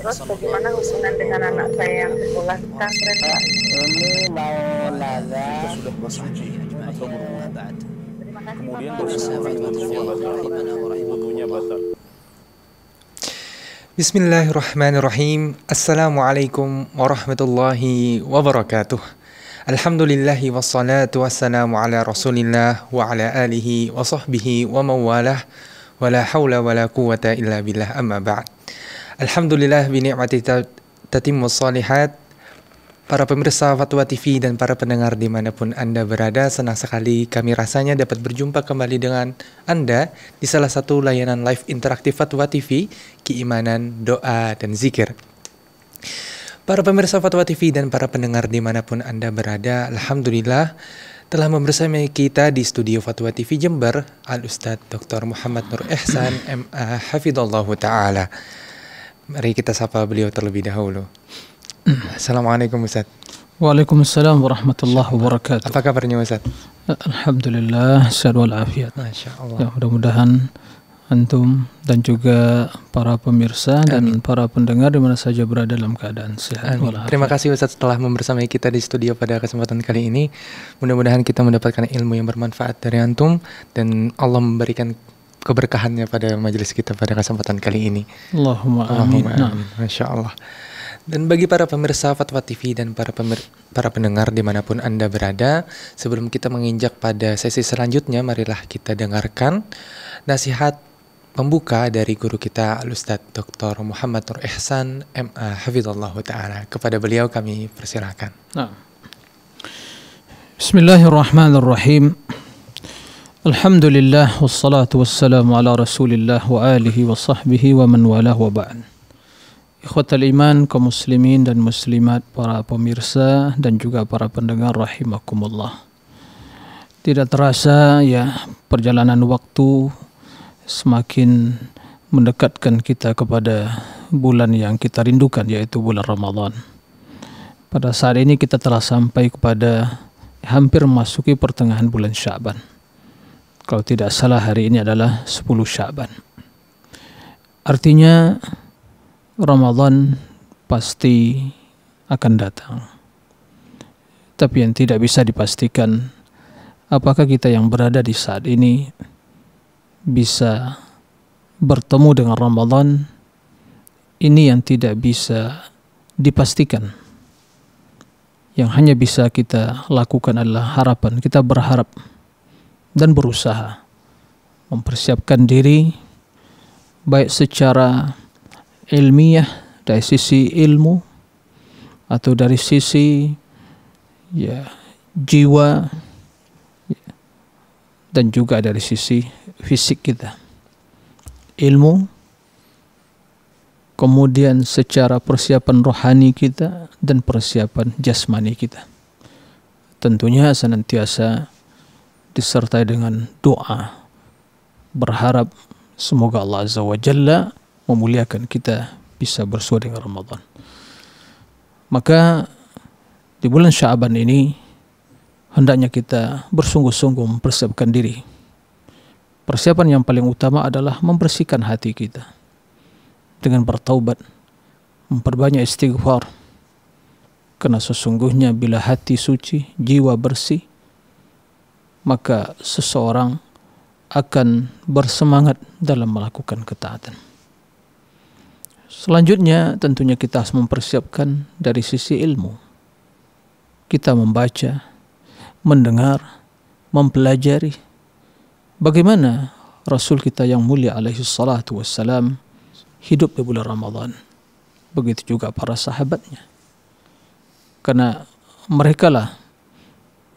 Terus bagaimana hubungan dengan anak saya yang sekolah di Pak? Ini mau sudah bersuci atau berumah. بسم الله الرحمن الرحيم السلام عليكم ورحمة الله وبركاته الحمد لله والصلاة والسلام على رسول الله وعلى آله وصحبه ومن والاه ولا حول ولا قوة إلا بالله أما بعد Alhamdulillah bini mati tatim salihat. Para pemirsa Fatwa TV dan para pendengar dimanapun Anda berada, senang sekali kami rasanya dapat berjumpa kembali dengan Anda di salah satu layanan live interaktif Fatwa TV, Keimanan, Doa, dan Zikir. Para pemirsa Fatwa TV dan para pendengar dimanapun Anda berada, Alhamdulillah telah membersamai kita di studio Fatwa TV Jember, Al-Ustadz Dr. Muhammad Nur Ihsan, MA Hafidullah Ta'ala. Mari kita sapa beliau terlebih dahulu. Assalamualaikum Ustaz. Waalaikumsalam warahmatullahi wabarakatuh. Apa kabarnya Ustaz? Alhamdulillah, sehat afiat. Ya, mudah-mudahan antum dan juga para pemirsa dan para pendengar di mana saja berada dalam keadaan sehat walafiat. Terima kasih Ustaz telah membersamai kita di studio pada kesempatan kali ini. Mudah-mudahan kita mendapatkan ilmu yang bermanfaat dari antum dan Allah memberikan keberkahannya pada majelis kita pada kesempatan kali ini. Allahumma, Allahumma amin. amin. Masya Allah. Dan bagi para pemirsa Fatwa TV dan para pemir para pendengar dimanapun Anda berada, sebelum kita menginjak pada sesi selanjutnya, marilah kita dengarkan nasihat pembuka dari guru kita al Dr. Muhammad Nur Ihsan MA Hafizullah Ta'ala. Kepada beliau kami persilakan. Nah. Bismillahirrahmanirrahim. Alhamdulillah wassalatu والصلاة والسلام على رسول الله وآله وصحبه ومن والاه walah إخوة الإيمان كمسلمين iman, kaum muslimin dan muslimat, para pemirsa dan juga para pendengar rahimakumullah Tidak terasa ya perjalanan waktu semakin mendekatkan kita kepada bulan yang kita rindukan yaitu bulan Ramadan Pada saat ini kita telah sampai kepada hampir memasuki pertengahan bulan Syaban kalau tidak salah hari ini adalah 10 Syaban. Artinya Ramadan pasti akan datang. Tapi yang tidak bisa dipastikan apakah kita yang berada di saat ini bisa bertemu dengan Ramadan ini yang tidak bisa dipastikan. Yang hanya bisa kita lakukan adalah harapan. Kita berharap dan berusaha mempersiapkan diri baik secara ilmiah dari sisi ilmu atau dari sisi ya jiwa ya, dan juga dari sisi fisik kita ilmu kemudian secara persiapan rohani kita dan persiapan jasmani kita tentunya senantiasa disertai dengan doa berharap semoga Allah Azza wa Jalla memuliakan kita bisa bersua dengan Ramadan. Maka di bulan Syaban ini hendaknya kita bersungguh-sungguh mempersiapkan diri. Persiapan yang paling utama adalah membersihkan hati kita dengan bertaubat, memperbanyak istighfar. Karena sesungguhnya bila hati suci, jiwa bersih, maka seseorang akan bersemangat dalam melakukan ketaatan. Selanjutnya, tentunya kita harus mempersiapkan dari sisi ilmu. Kita membaca, mendengar, mempelajari bagaimana Rasul kita yang mulia alaihi salatu wassalam hidup di bulan Ramadhan, Begitu juga para sahabatnya. Karena merekalah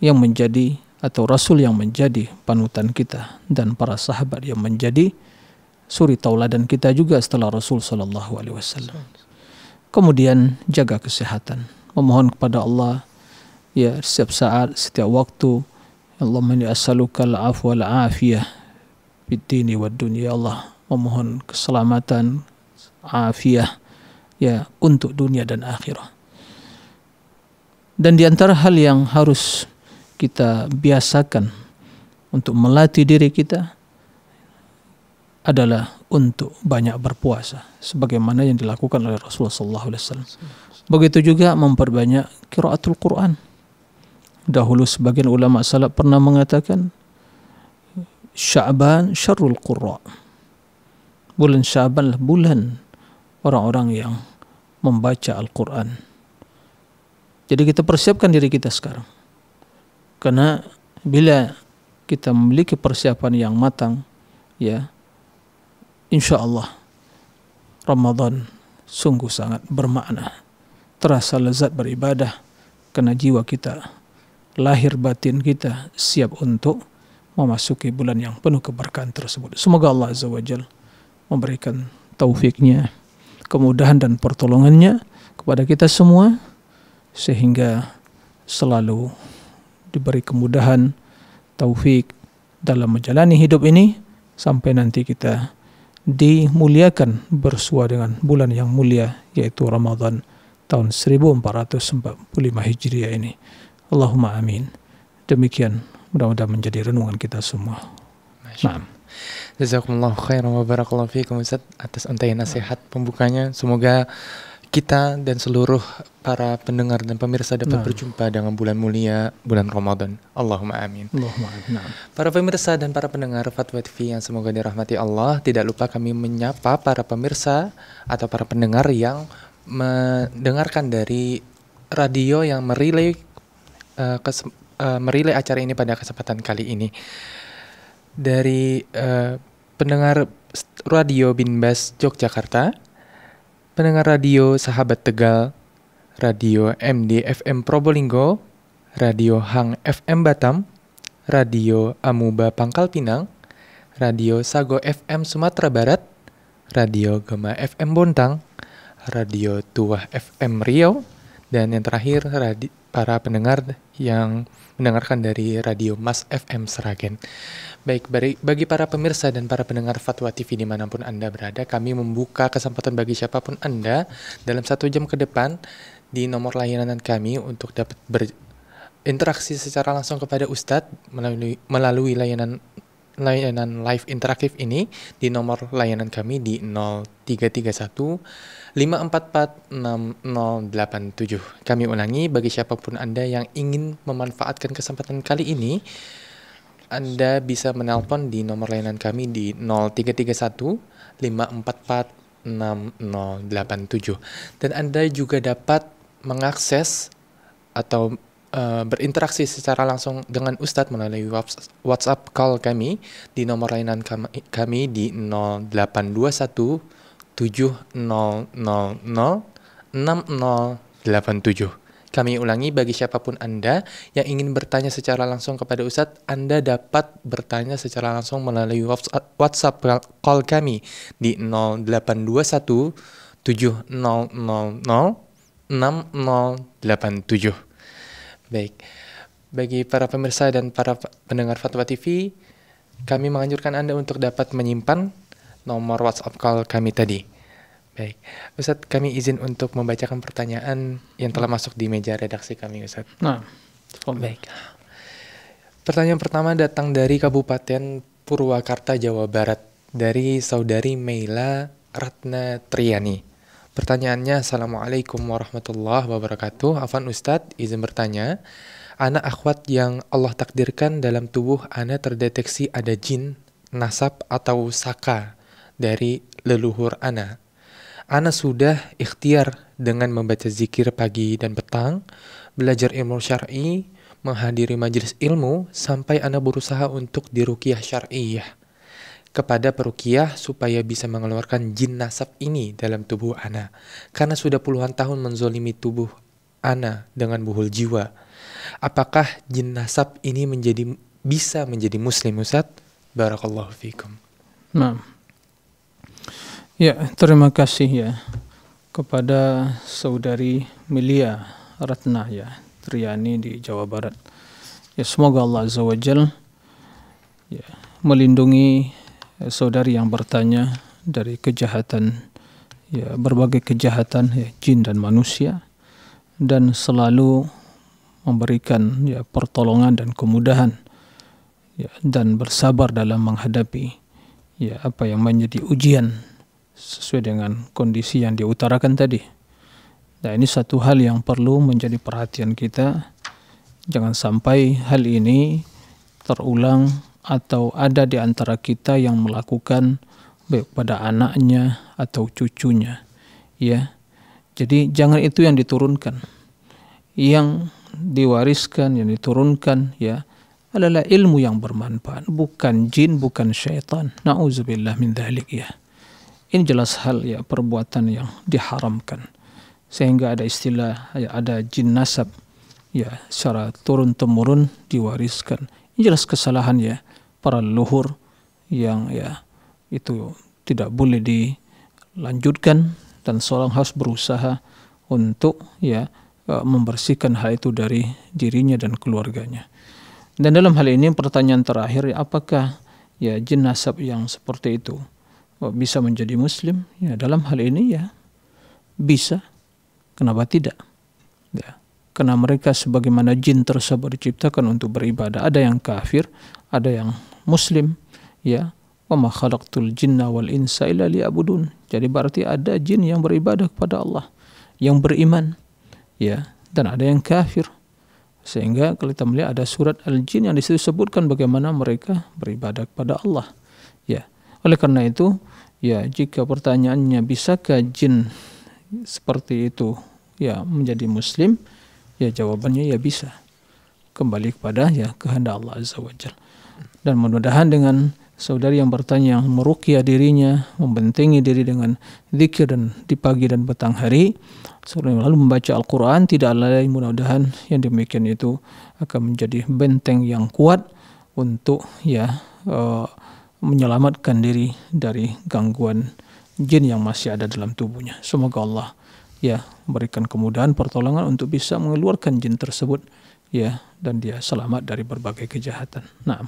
yang menjadi atau Rasul yang menjadi panutan kita dan para sahabat yang menjadi suri tauladan kita juga setelah Rasul saw. Alaihi Wasallam. Kemudian jaga kesehatan, memohon kepada Allah ya setiap saat, setiap waktu. Ya Allah inni as'aluka al-afwa wal afiyah fid dini wad dunya. Ya Allah memohon keselamatan, afiyah ya untuk dunia dan akhirat. Dan di antara hal yang harus kita biasakan untuk melatih diri kita adalah untuk banyak berpuasa sebagaimana yang dilakukan oleh Rasulullah sallallahu alaihi wasallam. Begitu juga memperbanyak qiraatul Quran. Dahulu sebagian ulama salaf pernah mengatakan Sya'ban syarrul qurra. Bulan Sya'ban lah bulan orang-orang yang membaca Al-Quran. Jadi kita persiapkan diri kita sekarang karena bila kita memiliki persiapan yang matang, ya, insya Allah Ramadan sungguh sangat bermakna. Terasa lezat beribadah karena jiwa kita, lahir batin kita siap untuk memasuki bulan yang penuh keberkahan tersebut. Semoga Allah Azza wa Jal memberikan taufiknya, kemudahan dan pertolongannya kepada kita semua sehingga selalu diberi kemudahan, taufik dalam menjalani hidup ini sampai nanti kita dimuliakan bersua dengan bulan yang mulia yaitu Ramadan tahun 1445 Hijriah ini. Allahumma amin. Demikian mudah-mudahan menjadi renungan kita semua. Naam. Jazakumullah khairan wa barakallahu fiikum Ustaz atas antai nasihat pembukanya. Semoga kita dan seluruh para pendengar dan pemirsa dapat nah. berjumpa dengan bulan mulia bulan Ramadan. Allahumma amin. Allahumma amin. Nah. Para pemirsa dan para pendengar Fatwa TV yang semoga dirahmati Allah, tidak lupa kami menyapa para pemirsa atau para pendengar yang mendengarkan dari radio yang merilai uh, kes, uh, merilai acara ini pada kesempatan kali ini. Dari uh, pendengar radio Binbas Yogyakarta, pendengar radio Sahabat Tegal, Radio MDFM Probolinggo, Radio Hang FM Batam, Radio Amuba Pangkal Pinang, Radio Sago FM Sumatera Barat, Radio Gema FM Bontang, Radio Tuah FM Riau, dan yang terakhir, radio para pendengar yang mendengarkan dari Radio Mas FM Seragen. Baik, bagi para pemirsa dan para pendengar Fatwa TV dimanapun Anda berada, kami membuka kesempatan bagi siapapun Anda dalam satu jam ke depan di nomor layanan kami untuk dapat berinteraksi secara langsung kepada Ustadz melalui, melalui layanan layanan live interaktif ini di nomor layanan kami di 0331 544 6087. Kami ulangi bagi siapapun Anda yang ingin memanfaatkan kesempatan kali ini anda bisa menelpon di nomor layanan kami di 0331 544 6087 dan Anda juga dapat mengakses atau uh, berinteraksi secara langsung dengan Ustadz melalui WhatsApp call kami di nomor layanan kami di 0821 7000 6087. Kami ulangi bagi siapapun Anda yang ingin bertanya secara langsung kepada Ustadz, Anda dapat bertanya secara langsung melalui WhatsApp call kami di 0821 7000 6087. Baik. Bagi para pemirsa dan para pendengar Fatwa TV, kami menganjurkan Anda untuk dapat menyimpan nomor WhatsApp call kami tadi. Baik, Ustadz kami izin untuk membacakan pertanyaan yang telah masuk di meja redaksi kami Ustadz. Nah, oh. baik. Pertanyaan pertama datang dari Kabupaten Purwakarta, Jawa Barat dari saudari Meila Ratna Triani. Pertanyaannya, Assalamualaikum warahmatullahi wabarakatuh. Afan Ustadz, izin bertanya. Anak akhwat yang Allah takdirkan dalam tubuh anak terdeteksi ada jin, nasab atau saka dari leluhur anak. Ana sudah ikhtiar dengan membaca zikir pagi dan petang, belajar ilmu syar'i, menghadiri majelis ilmu sampai Ana berusaha untuk dirukiah syari'ah kepada perukiah supaya bisa mengeluarkan jin nasab ini dalam tubuh Ana. Karena sudah puluhan tahun menzolimi tubuh Ana dengan buhul jiwa. Apakah jin nasab ini menjadi bisa menjadi muslim Ustaz? Barakallahu fikum. Nah. Ya, terima kasih ya kepada saudari Milia Ratna ya, Triani di Jawa Barat. Ya, semoga Allah Azza wa Jal ya, melindungi saudari yang bertanya dari kejahatan ya berbagai kejahatan ya, jin dan manusia dan selalu memberikan ya pertolongan dan kemudahan ya, dan bersabar dalam menghadapi ya apa yang menjadi ujian sesuai dengan kondisi yang diutarakan tadi. Nah, ini satu hal yang perlu menjadi perhatian kita. Jangan sampai hal ini terulang atau ada di antara kita yang melakukan baik pada anaknya atau cucunya ya jadi jangan itu yang diturunkan yang diwariskan yang diturunkan ya adalah ilmu yang bermanfaat bukan jin bukan syaitan nauzubillah min dhalik ya ini jelas hal ya perbuatan yang diharamkan sehingga ada istilah ya, ada jin nasab ya secara turun temurun diwariskan ini jelas kesalahan ya para leluhur yang ya itu tidak boleh dilanjutkan dan seorang harus berusaha untuk ya e, membersihkan hal itu dari dirinya dan keluarganya. Dan dalam hal ini pertanyaan terakhir apakah ya jin nasab yang seperti itu e, bisa menjadi muslim? Ya dalam hal ini ya bisa. Kenapa tidak? Ya karena mereka sebagaimana jin tersebut diciptakan untuk beribadah. Ada yang kafir, ada yang muslim, ya. Wa ma khalaqtul jinna wal insa illa liya'budun. Jadi berarti ada jin yang beribadah kepada Allah, yang beriman, ya, dan ada yang kafir. Sehingga kalau kita melihat ada surat Al-Jin yang disebutkan bagaimana mereka beribadah kepada Allah. Ya. Oleh karena itu, ya jika pertanyaannya bisakah jin seperti itu ya menjadi muslim? Ya jawabannya ya bisa. Kembali kepada ya kehendak Allah Azza wa Jal. Dan mudah-mudahan dengan saudari yang bertanya yang merukia dirinya, membentengi diri dengan zikir dan di pagi dan petang hari, saudari lalu membaca Al-Quran, tidak lain mudah-mudahan yang demikian itu akan menjadi benteng yang kuat untuk ya uh, menyelamatkan diri dari gangguan jin yang masih ada dalam tubuhnya. Semoga Allah ya berikan kemudahan pertolongan untuk bisa mengeluarkan jin tersebut ya dan dia selamat dari berbagai kejahatan. Nah,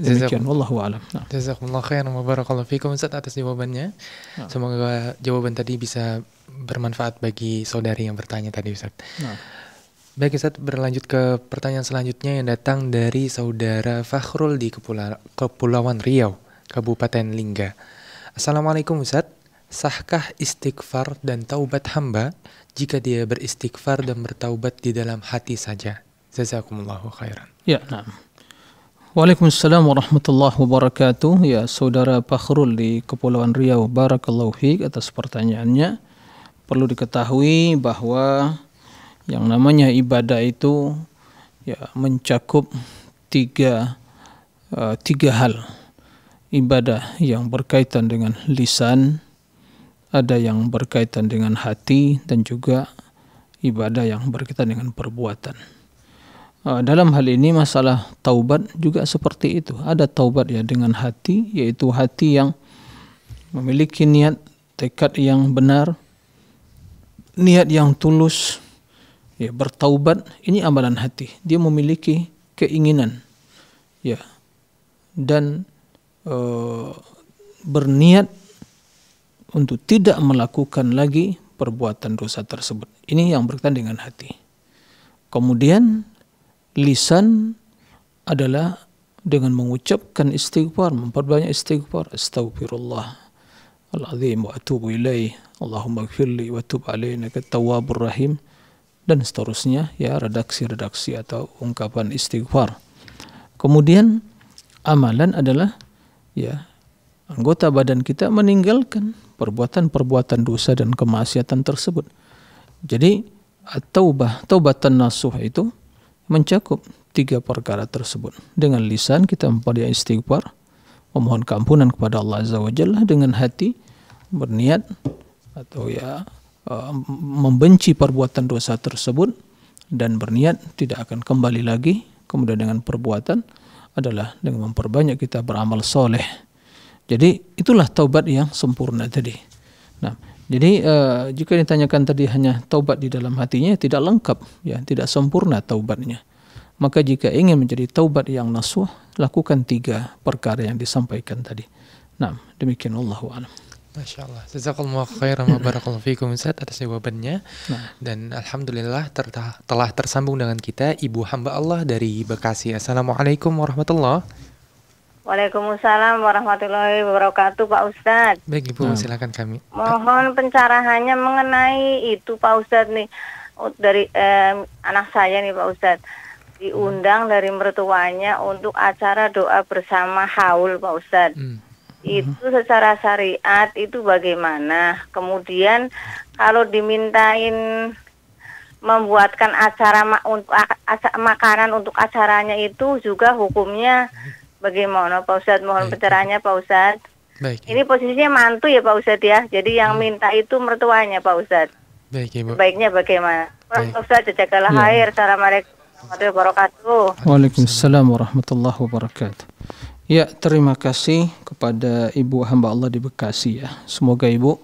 Demikian wallahu alam. Jazakumullah khairan wa barakallahu fikum Ustaz atas jawabannya. Nah. Semoga jawaban tadi bisa bermanfaat bagi saudari yang bertanya tadi Ustaz. Nah. Baik Ustaz, berlanjut ke pertanyaan selanjutnya yang datang dari saudara Fakhrul di Kepulauan Riau, Kabupaten Lingga. Assalamualaikum Ustaz. Sahkah istighfar dan taubat hamba jika dia beristighfar dan bertaubat di dalam hati saja? Jazakumullahu khairan. Ya, nah. Waalaikumsalam warahmatullahi wabarakatuh. Ya, Saudara Pakhrul di Kepulauan Riau, barakallahu fiik atas pertanyaannya. Perlu diketahui bahwa yang namanya ibadah itu ya mencakup tiga uh, tiga hal ibadah yang berkaitan dengan lisan, ada yang berkaitan dengan hati dan juga ibadah yang berkaitan dengan perbuatan. Eh, dalam hal ini masalah taubat juga seperti itu. Ada taubat ya dengan hati, yaitu hati yang memiliki niat, tekad yang benar, niat yang tulus, ya bertaubat. Ini amalan hati. Dia memiliki keinginan, ya dan e, berniat untuk tidak melakukan lagi perbuatan dosa tersebut. Ini yang berkaitan dengan hati. Kemudian lisan adalah dengan mengucapkan istighfar, memperbanyak istighfar, astaghfirullah al-azim wa atubu ilaih, Allahumma gfirli wa tub alainaka tawabur rahim dan seterusnya ya redaksi-redaksi atau ungkapan istighfar. Kemudian amalan adalah ya anggota badan kita meninggalkan perbuatan-perbuatan dosa dan kemaksiatan tersebut. Jadi taubah, taubatan nasuh itu mencakup tiga perkara tersebut. Dengan lisan kita memperdaya istighfar, memohon keampunan kepada Allah Azza wa Jalla dengan hati berniat atau ya eh, membenci perbuatan dosa tersebut dan berniat tidak akan kembali lagi kemudian dengan perbuatan adalah dengan memperbanyak kita beramal soleh jadi itulah taubat yang sempurna tadi. Nah, jadi uh, jika ditanyakan tadi hanya taubat di dalam hatinya tidak lengkap ya, tidak sempurna taubatnya. Maka jika ingin menjadi taubat yang nasuh, lakukan tiga perkara yang disampaikan tadi. Nah, demikian Allah a'lam. Masya Allah. Jazakallah khairan wa barakallahu fikum Ustaz atas jawabannya. Nah. Dan Alhamdulillah ter telah tersambung dengan kita Ibu hamba Allah dari Bekasi. Assalamualaikum warahmatullahi Waalaikumsalam warahmatullahi wabarakatuh Pak Ustadz. Baik Ibu, hmm. silakan kami. Mohon pencarahannya mengenai itu Pak Ustadz nih dari eh, anak saya nih Pak Ustadz diundang dari mertuanya untuk acara doa bersama haul Pak Ustadz. Hmm. Itu secara syariat itu bagaimana? Kemudian kalau dimintain membuatkan acara untuk acara, makanan untuk acaranya itu juga hukumnya bagaimana Pak Ustadz mohon Baik. pencerahannya Pak Ustadz Baik. Ini posisinya mantu ya Pak Ustadz ya. Jadi yang hmm. minta itu mertuanya Pak Ustadz. Baik Ibu. Baiknya bagaimana? Baik. Pak Ustadz jagalah ya. air. Assalamualaikum warahmatullahi wabarakatuh. Waalaikumsalam warahmatullahi wabarakatuh. Ya, terima kasih kepada Ibu hamba Allah di Bekasi ya. Semoga Ibu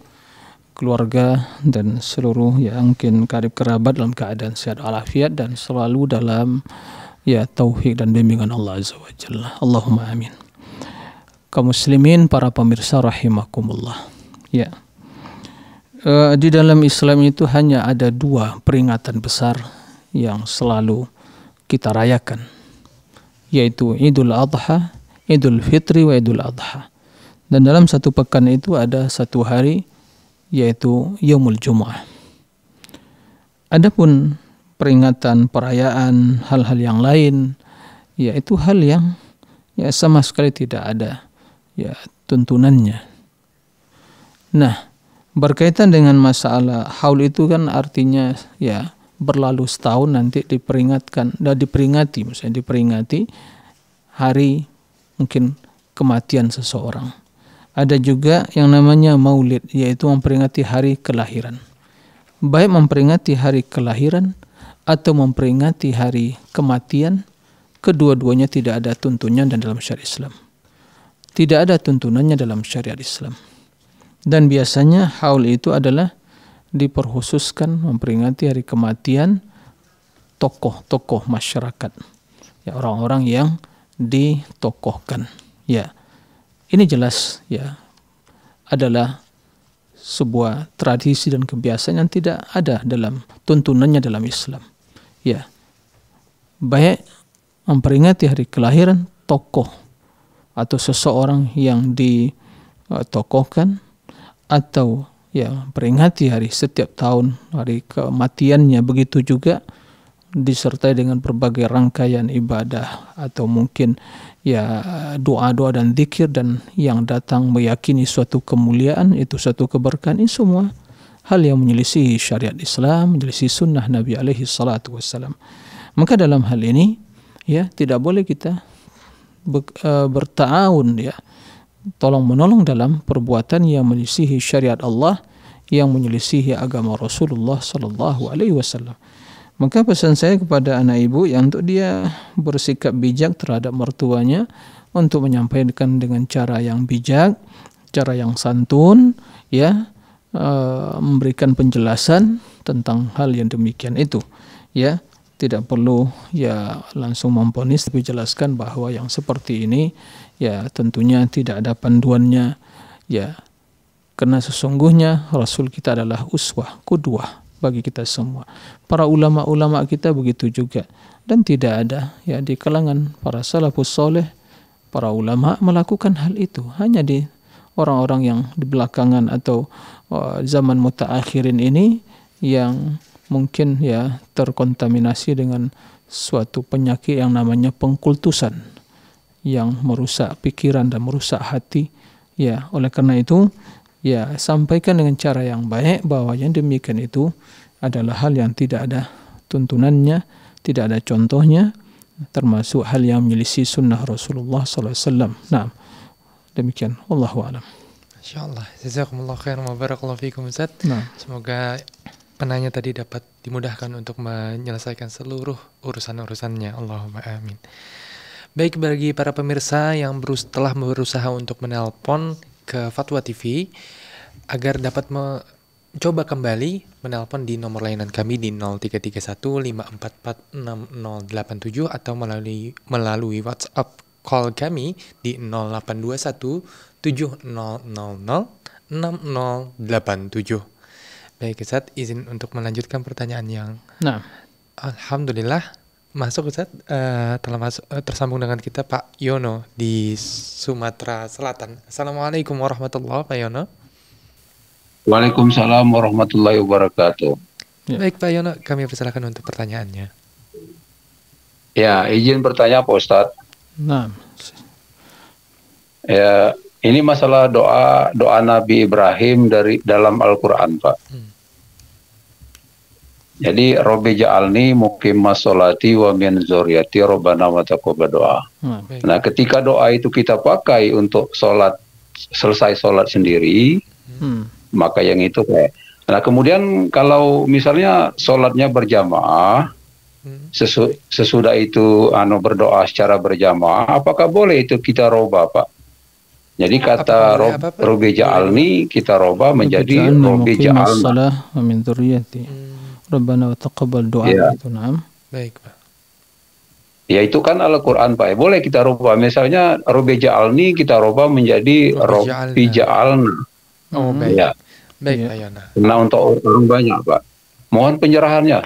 keluarga dan seluruh yang mungkin karib kerabat dalam keadaan sehat walafiat dan selalu dalam ya Tauhid dan bimbingan Allah Azza wa Jalla. Allahumma amin. Kaum muslimin, para pemirsa rahimakumullah. Ya. E, di dalam Islam itu hanya ada dua peringatan besar yang selalu kita rayakan yaitu Idul Adha, Idul Fitri wa Idul Adha. Dan dalam satu pekan itu ada satu hari yaitu Yaumul Jum'ah. Adapun peringatan, perayaan, hal-hal yang lain, yaitu hal yang ya sama sekali tidak ada ya tuntunannya. Nah, berkaitan dengan masalah haul itu kan artinya ya berlalu setahun nanti diperingatkan dan diperingati misalnya diperingati hari mungkin kematian seseorang. Ada juga yang namanya maulid yaitu memperingati hari kelahiran. Baik memperingati hari kelahiran atau memperingati hari kematian, kedua-duanya tidak ada tuntunnya dan dalam syariat Islam. Tidak ada tuntunannya dalam syariat Islam. Dan biasanya haul itu adalah diperkhususkan memperingati hari kematian tokoh-tokoh masyarakat. Ya, orang-orang yang ditokohkan. Ya. Ini jelas ya adalah sebuah tradisi dan kebiasaan yang tidak ada dalam tuntunannya dalam Islam ya baik memperingati hari kelahiran tokoh atau seseorang yang ditokohkan atau ya peringati hari setiap tahun hari kematiannya begitu juga disertai dengan berbagai rangkaian ibadah atau mungkin ya doa-doa dan zikir dan yang datang meyakini suatu kemuliaan itu suatu keberkahan ini semua hal yang menyelisih syariat Islam, menyelisih sunnah Nabi alaihi salatu wassalam. Maka dalam hal ini ya tidak boleh kita be, e, bertaun ya tolong menolong dalam perbuatan yang menyelisihi syariat Allah yang menyelisihi agama Rasulullah sallallahu alaihi wasallam. Maka pesan saya kepada anak ibu yang untuk dia bersikap bijak terhadap mertuanya untuk menyampaikan dengan cara yang bijak, cara yang santun ya Eh, memberikan penjelasan tentang hal yang demikian itu ya tidak perlu ya langsung memponis tapi jelaskan bahwa yang seperti ini ya tentunya tidak ada panduannya ya karena sesungguhnya Rasul kita adalah uswah kudwah bagi kita semua para ulama-ulama kita begitu juga dan tidak ada ya di kalangan para salafus soleh para ulama melakukan hal itu hanya di orang-orang yang di belakangan atau Eh, zaman mutaakhirin ini yang mungkin ya terkontaminasi dengan suatu penyakit yang namanya pengkultusan yang merusak pikiran dan merusak hati ya oleh karena itu ya sampaikan dengan cara yang baik bahwa yang demikian itu adalah hal yang tidak ada tuntunannya tidak ada contohnya termasuk hal yang menyelisih sunnah Rasulullah SAW. Nah, demikian. Wallahu a'lam. Insyaallah. Jazakumullah khairan wa barakallahu fikum Ustaz. Nah. Semoga penanya tadi dapat dimudahkan untuk menyelesaikan seluruh urusan-urusannya. Allahumma amin. Baik bagi para pemirsa yang berus telah berusaha untuk menelpon ke Fatwa TV agar dapat mencoba kembali menelpon di nomor layanan kami di 0331 5446087 atau melalui melalui WhatsApp call kami di 0821 7000 6087. Baik Ustaz, izin untuk melanjutkan pertanyaan yang Nah. Alhamdulillah masuk Ustaz uh, telah masuk, uh, tersambung dengan kita Pak Yono di Sumatera Selatan. Assalamualaikum warahmatullahi Pak Yono. Waalaikumsalam warahmatullahi wabarakatuh. Ya. Baik Pak Yono, kami persilakan untuk pertanyaannya. Ya, izin bertanya Pak Ustaz. Nah. Ya, ini masalah doa doa Nabi Ibrahim dari dalam Al-Qur'an, Pak. Hmm. Jadi Robi ja'alni mukim masolati wa min zuriyati robbana wa taqabbal doa. Hmm, nah, nah, ketika doa itu kita pakai untuk sholat selesai sholat sendiri, hmm. maka yang itu kayak. Nah, kemudian kalau misalnya sholatnya berjamaah, hmm. sesu, sesudah itu anu berdoa secara berjamaah, apakah boleh itu kita roba, Pak? Jadi kata Robi Ja'alni iya, iya. kita roba menjadi Robi Ja'alni. Salah min dzurriyyati. Hmm. Rabbana wa taqabbal ya. itu Baik, Pak. Ya itu kan Al-Qur'an Pak. Ya, boleh kita roba misalnya Robi Ja'alni kita roba menjadi Robi Ja'alni. Oh, hmm. baik. Ya. Baik, ya. Nah, untuk orang banyak, Pak. Mohon penyerahannya.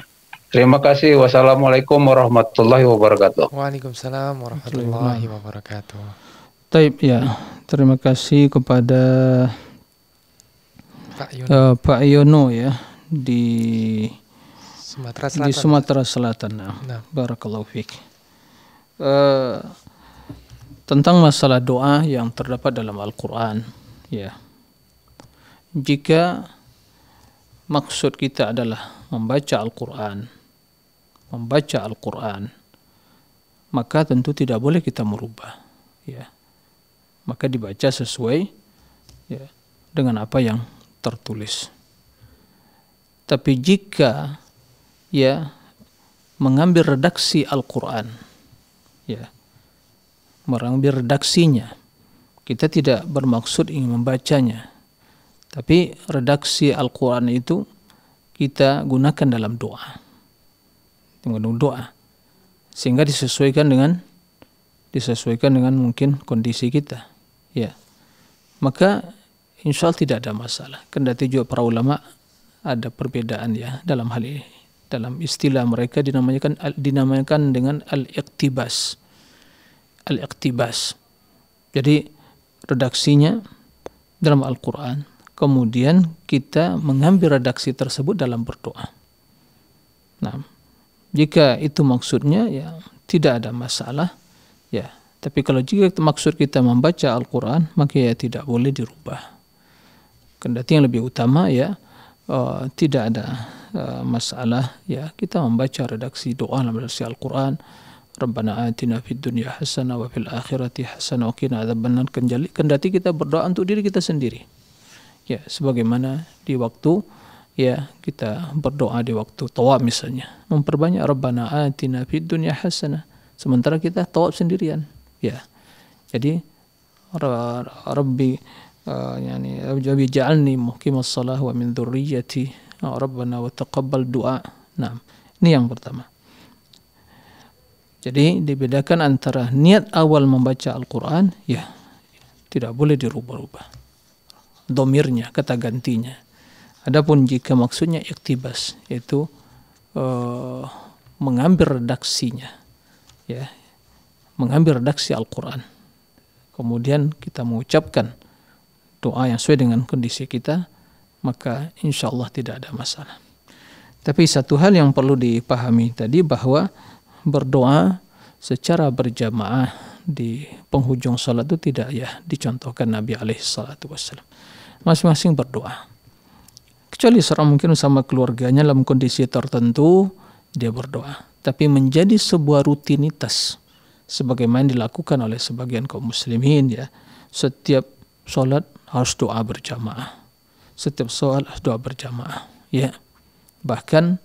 Terima kasih. Wassalamualaikum warahmatullahi wabarakatuh. Waalaikumsalam warahmatullahi wabarakatuh. Taib ya. Nah. Terima kasih kepada Pak Yono, uh, Pak Yono ya di Sumatera Selatan. Di Sumatera Selatan. Nah. nah. Barakallahu fiik. Uh, eh, tentang masalah doa yang terdapat dalam Al-Qur'an ya. Jika maksud kita adalah membaca Al-Qur'an, membaca Al-Qur'an, maka tentu tidak boleh kita merubah ya maka dibaca sesuai ya, dengan apa yang tertulis. Tapi jika ya mengambil redaksi Al-Qur'an ya mengambil redaksinya kita tidak bermaksud ingin membacanya tapi redaksi Al-Qur'an itu kita gunakan dalam doa dengan doa sehingga disesuaikan dengan disesuaikan dengan mungkin kondisi kita ya maka insya Allah tidak ada masalah kendati juga para ulama ada perbedaan ya dalam hal ini dalam istilah mereka dinamakan dinamakan dengan al-iqtibas al-iqtibas jadi redaksinya dalam Al-Quran kemudian kita mengambil redaksi tersebut dalam berdoa nah jika itu maksudnya ya tidak ada masalah ya tapi kalau jika maksud kita membaca Al-Quran, maka ya tidak boleh dirubah. Kendati yang lebih utama ya, uh, tidak ada uh, masalah ya kita membaca redaksi doa dalam redaksi Al-Quran. Rabbana atina fid dunya hasanah wa fil akhirati hasanah wa qina adzabannar kendati kita berdoa untuk diri kita sendiri. Ya, sebagaimana di waktu ya kita berdoa di waktu tawaf misalnya, memperbanyak Rabbana atina fid dunya hasanah sementara kita tawaf sendirian ya jadi Rabbi eh, yani Rabbi ja'alni muqimas shalah wa min dzurriyyati ya Rabbana wa taqabbal du'a nah ini yang pertama jadi dibedakan antara niat awal membaca Al-Quran ya tidak boleh dirubah-rubah domirnya kata gantinya Adapun jika maksudnya iktibas yaitu uh, mengambil redaksinya, ya mengambil redaksi Al-Quran. Kemudian kita mengucapkan doa yang sesuai dengan kondisi kita, maka insya Allah tidak ada masalah. Tapi satu hal yang perlu dipahami tadi bahwa berdoa secara berjamaah di penghujung salat itu tidak ya dicontohkan Nabi alaihi salatu wasallam. Masing-masing berdoa. Kecuali seorang mungkin sama keluarganya dalam kondisi tertentu dia berdoa. Tapi menjadi sebuah rutinitas sebagaimana dilakukan oleh sebagian kaum muslimin ya setiap sholat harus doa berjamaah setiap sholat harus doa berjamaah ya bahkan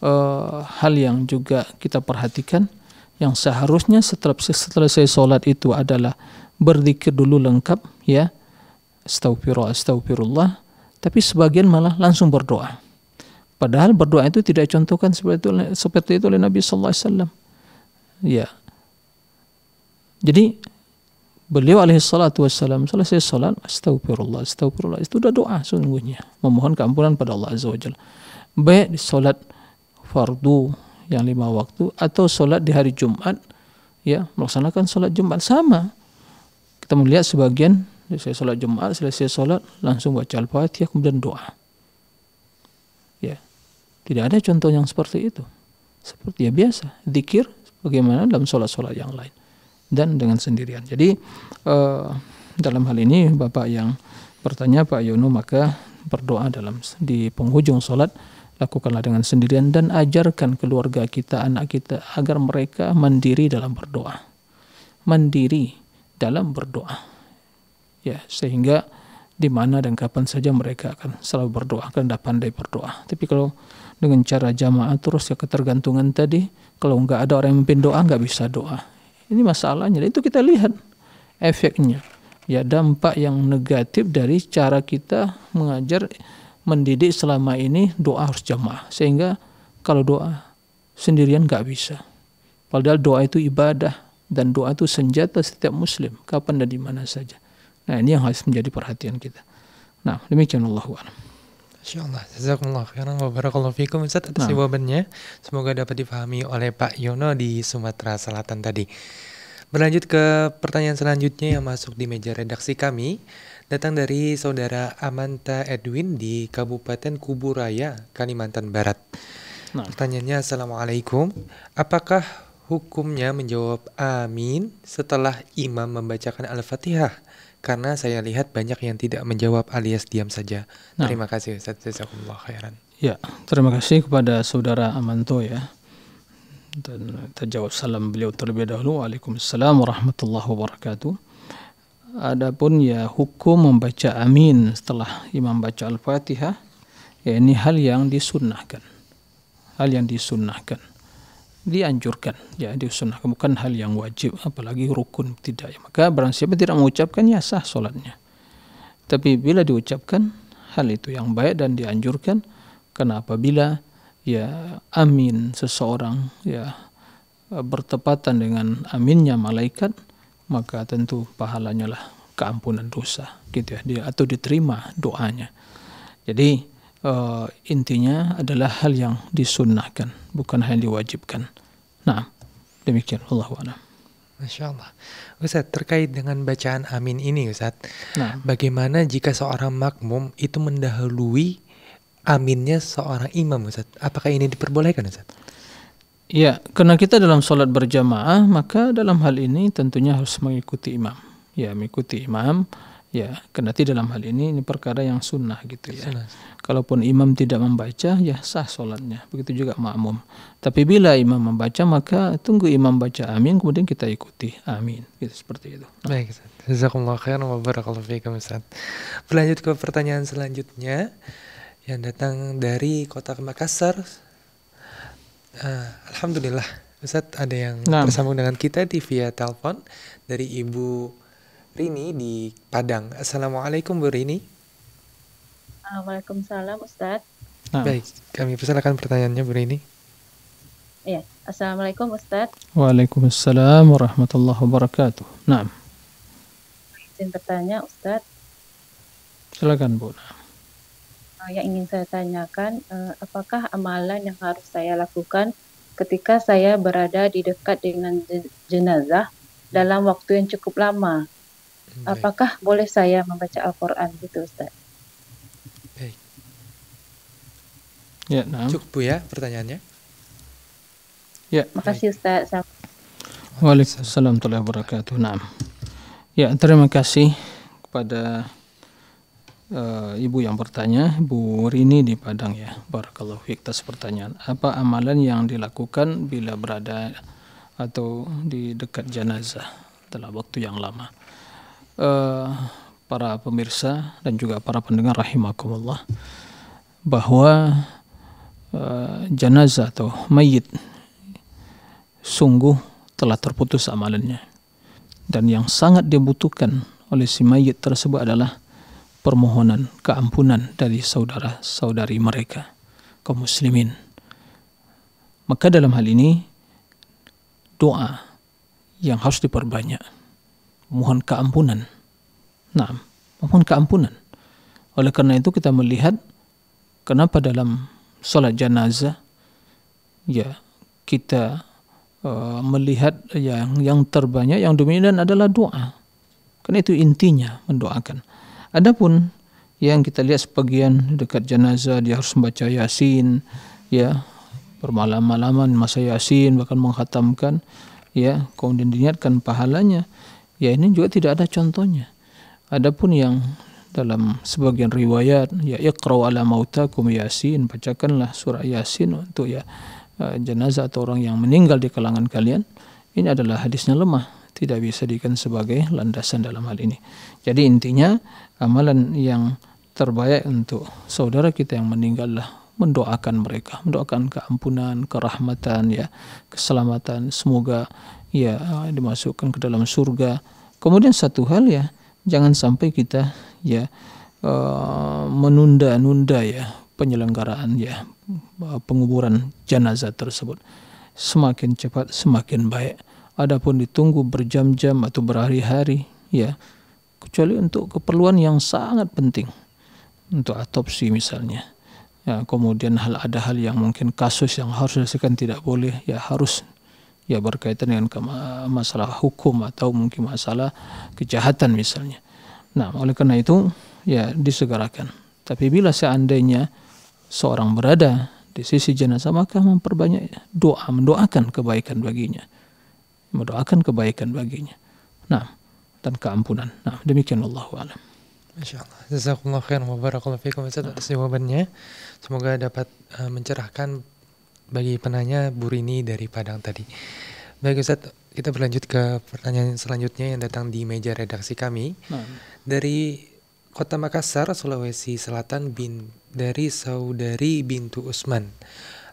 eh, hal yang juga kita perhatikan yang seharusnya setelah selesai sholat itu adalah berzikir dulu lengkap ya astagfirullah astagfirullah tapi sebagian malah langsung berdoa padahal berdoa itu tidak contohkan seperti itu, seperti itu oleh Nabi Sallallahu Alaihi Wasallam ya jadi beliau alaihi salatu wassalam selesai salat astagfirullah astagfirullah itu sudah doa sungguhnya memohon keampunan pada Allah azza wajalla baik di salat fardu yang lima waktu atau salat di hari Jumat ya melaksanakan salat Jumat sama kita melihat sebagian selesai salat Jumat selesai salat langsung baca Al-Fatihah kemudian doa ya tidak ada contoh yang seperti itu seperti ya biasa zikir bagaimana dalam salat-salat yang lain dan dengan sendirian. Jadi uh, dalam hal ini Bapak yang bertanya Pak Yono maka berdoa dalam di penghujung sholat lakukanlah dengan sendirian dan ajarkan keluarga kita, anak kita agar mereka mandiri dalam berdoa. Mandiri dalam berdoa. Ya, sehingga di mana dan kapan saja mereka akan selalu berdoa akan dapat pandai berdoa. Tapi kalau dengan cara jamaah terus ya ketergantungan tadi, kalau nggak ada orang yang memimpin doa nggak bisa doa. Ini masalahnya. itu kita lihat efeknya. Ya dampak yang negatif dari cara kita mengajar mendidik selama ini doa harus jamaah. Sehingga kalau doa sendirian nggak bisa. Padahal doa itu ibadah dan doa itu senjata setiap muslim kapan dan di mana saja. Nah ini yang harus menjadi perhatian kita. Nah demikian Allah InsyaAllah. Jazakumullah khairan wa barakallahu fikum Ustaz atas nah. jawabannya. Semoga dapat dipahami oleh Pak Yono di Sumatera Selatan tadi. Berlanjut ke pertanyaan selanjutnya yang masuk di meja redaksi kami. Datang dari saudara Amanta Edwin di Kabupaten Kuburaya, Kalimantan Barat. Nah. Pertanyaannya, Assalamualaikum. Apakah hukumnya menjawab amin setelah imam membacakan Al-Fatihah? karena saya lihat banyak yang tidak menjawab alias diam saja. Nah. Terima kasih Ustaz khairan. Ya, terima kasih kepada saudara Amanto ya. Dan terjawab salam beliau terlebih dahulu. Waalaikumsalam warahmatullahi wabarakatuh. Adapun ya hukum membaca amin setelah imam baca Al-Fatihah, ya ini hal yang disunnahkan. Hal yang disunnahkan dianjurkan ya disunahkan bukan hal yang wajib apalagi rukun tidak ya maka barang siapa tidak mengucapkan ya sah solatnya tapi bila diucapkan hal itu yang baik dan dianjurkan karena apabila ya amin seseorang ya bertepatan dengan aminnya malaikat maka tentu pahalanya lah keampunan dosa gitu ya atau diterima doanya jadi uh, intinya adalah hal yang disunnahkan, bukan hal yang diwajibkan. Nah, demikian. Allah a'lam. Masya Allah. Ustaz, terkait dengan bacaan amin ini Ustaz, nah. bagaimana jika seorang makmum itu mendahului aminnya seorang imam Ustaz? Apakah ini diperbolehkan Ustaz? Ya, karena kita dalam sholat berjamaah, maka dalam hal ini tentunya harus mengikuti imam. Ya, mengikuti imam Ya, di dalam hal ini ini perkara yang sunnah gitu ya. Sunnah. Kalaupun imam tidak membaca, ya sah solatnya. Begitu juga makmum. Tapi bila imam membaca, maka tunggu imam baca amin, kemudian kita ikuti amin. Gitu seperti itu. Baik, Ustaz. Jazakumullah wabarakatuh wa Berlanjut ke pertanyaan selanjutnya yang datang dari kota Makassar. Uh, Alhamdulillah, Ustaz ada yang nah. tersambung dengan kita di via telepon dari Ibu Rini di Padang. Assalamualaikum Bu Rini. Waalaikumsalam Ustaz. Nah. Baik, kami persilakan pertanyaannya Bu Rini. Ya, Assalamualaikum Ustaz. Waalaikumsalam warahmatullahi wabarakatuh. Nah. Izin bertanya Ustaz. Silakan Bu. Nah. Oh, yang ingin saya tanyakan, eh, apakah amalan yang harus saya lakukan ketika saya berada di dekat dengan jenazah dalam waktu yang cukup lama Hmm, baik. Apakah boleh saya membaca Al-Quran gitu Ustaz? Baik. Ya, nah. Cukup ya pertanyaannya. Ya. Makasih Ustaz. Waalaikumsalam warahmatullahi wabarakatuh. Nah. Ya, terima kasih kepada uh, ibu yang bertanya, Bu Rini di Padang ya. Barakallahu fiik atas pertanyaan. Apa amalan yang dilakukan bila berada atau di dekat jenazah setelah waktu yang lama? Eh, para pemirsa dan juga para pendengar rahimakumullah bahwa uh, jenazah atau mayit sungguh telah terputus amalannya dan yang sangat dibutuhkan oleh si mayit tersebut adalah permohonan keampunan dari saudara-saudari mereka kaum muslimin maka dalam hal ini doa yang harus diperbanyak mohon keampunan. Nah, mohon keampunan. Oleh karena itu kita melihat kenapa dalam sholat jenazah ya kita uh, melihat yang yang terbanyak yang dominan adalah doa. Karena itu intinya mendoakan. Adapun yang kita lihat sebagian dekat jenazah dia harus membaca yasin ya bermalam-malaman masa yasin bahkan menghatamkan ya kemudian diniatkan pahalanya ya ini juga tidak ada contohnya. Adapun yang dalam sebagian riwayat ya iqra ala mautakum yasin bacakanlah surah yasin untuk ya eh, jenazah atau orang yang meninggal di kalangan kalian ini adalah hadisnya lemah tidak bisa dikatakan sebagai landasan dalam hal ini jadi intinya amalan yang terbaik untuk saudara kita yang meninggal lah mendoakan mereka mendoakan keampunan kerahmatan ya keselamatan semoga ya eh, dimasukkan ke dalam surga. Kemudian satu hal ya, jangan sampai kita ya eh, menunda-nunda ya penyelenggaraan ya eh, penguburan jenazah tersebut. Semakin cepat semakin baik. Adapun ditunggu berjam-jam atau berhari-hari ya kecuali untuk keperluan yang sangat penting untuk atopsi misalnya. Ya, kemudian hal ada hal yang mungkin kasus yang harus diselesaikan tidak boleh ya harus ya berkaitan dengan masalah hukum atau mungkin masalah kejahatan misalnya. Nah, oleh karena itu ya disegerakan. Tapi bila seandainya seorang berada di sisi jenazah maka memperbanyak doa, mendoakan kebaikan baginya. Mendoakan kebaikan baginya. Nah, dan keampunan. Nah, demikian Allah alam. Insyaallah. Jazakumullah khairan wa barakallahu fiikum atas jawabannya. Semoga dapat uh, mencerahkan bagi penanya Burini dari Padang tadi. Baik Ustaz, kita berlanjut ke pertanyaan selanjutnya yang datang di meja redaksi kami. Nah. Dari Kota Makassar, Sulawesi Selatan bin dari saudari Bintu Usman.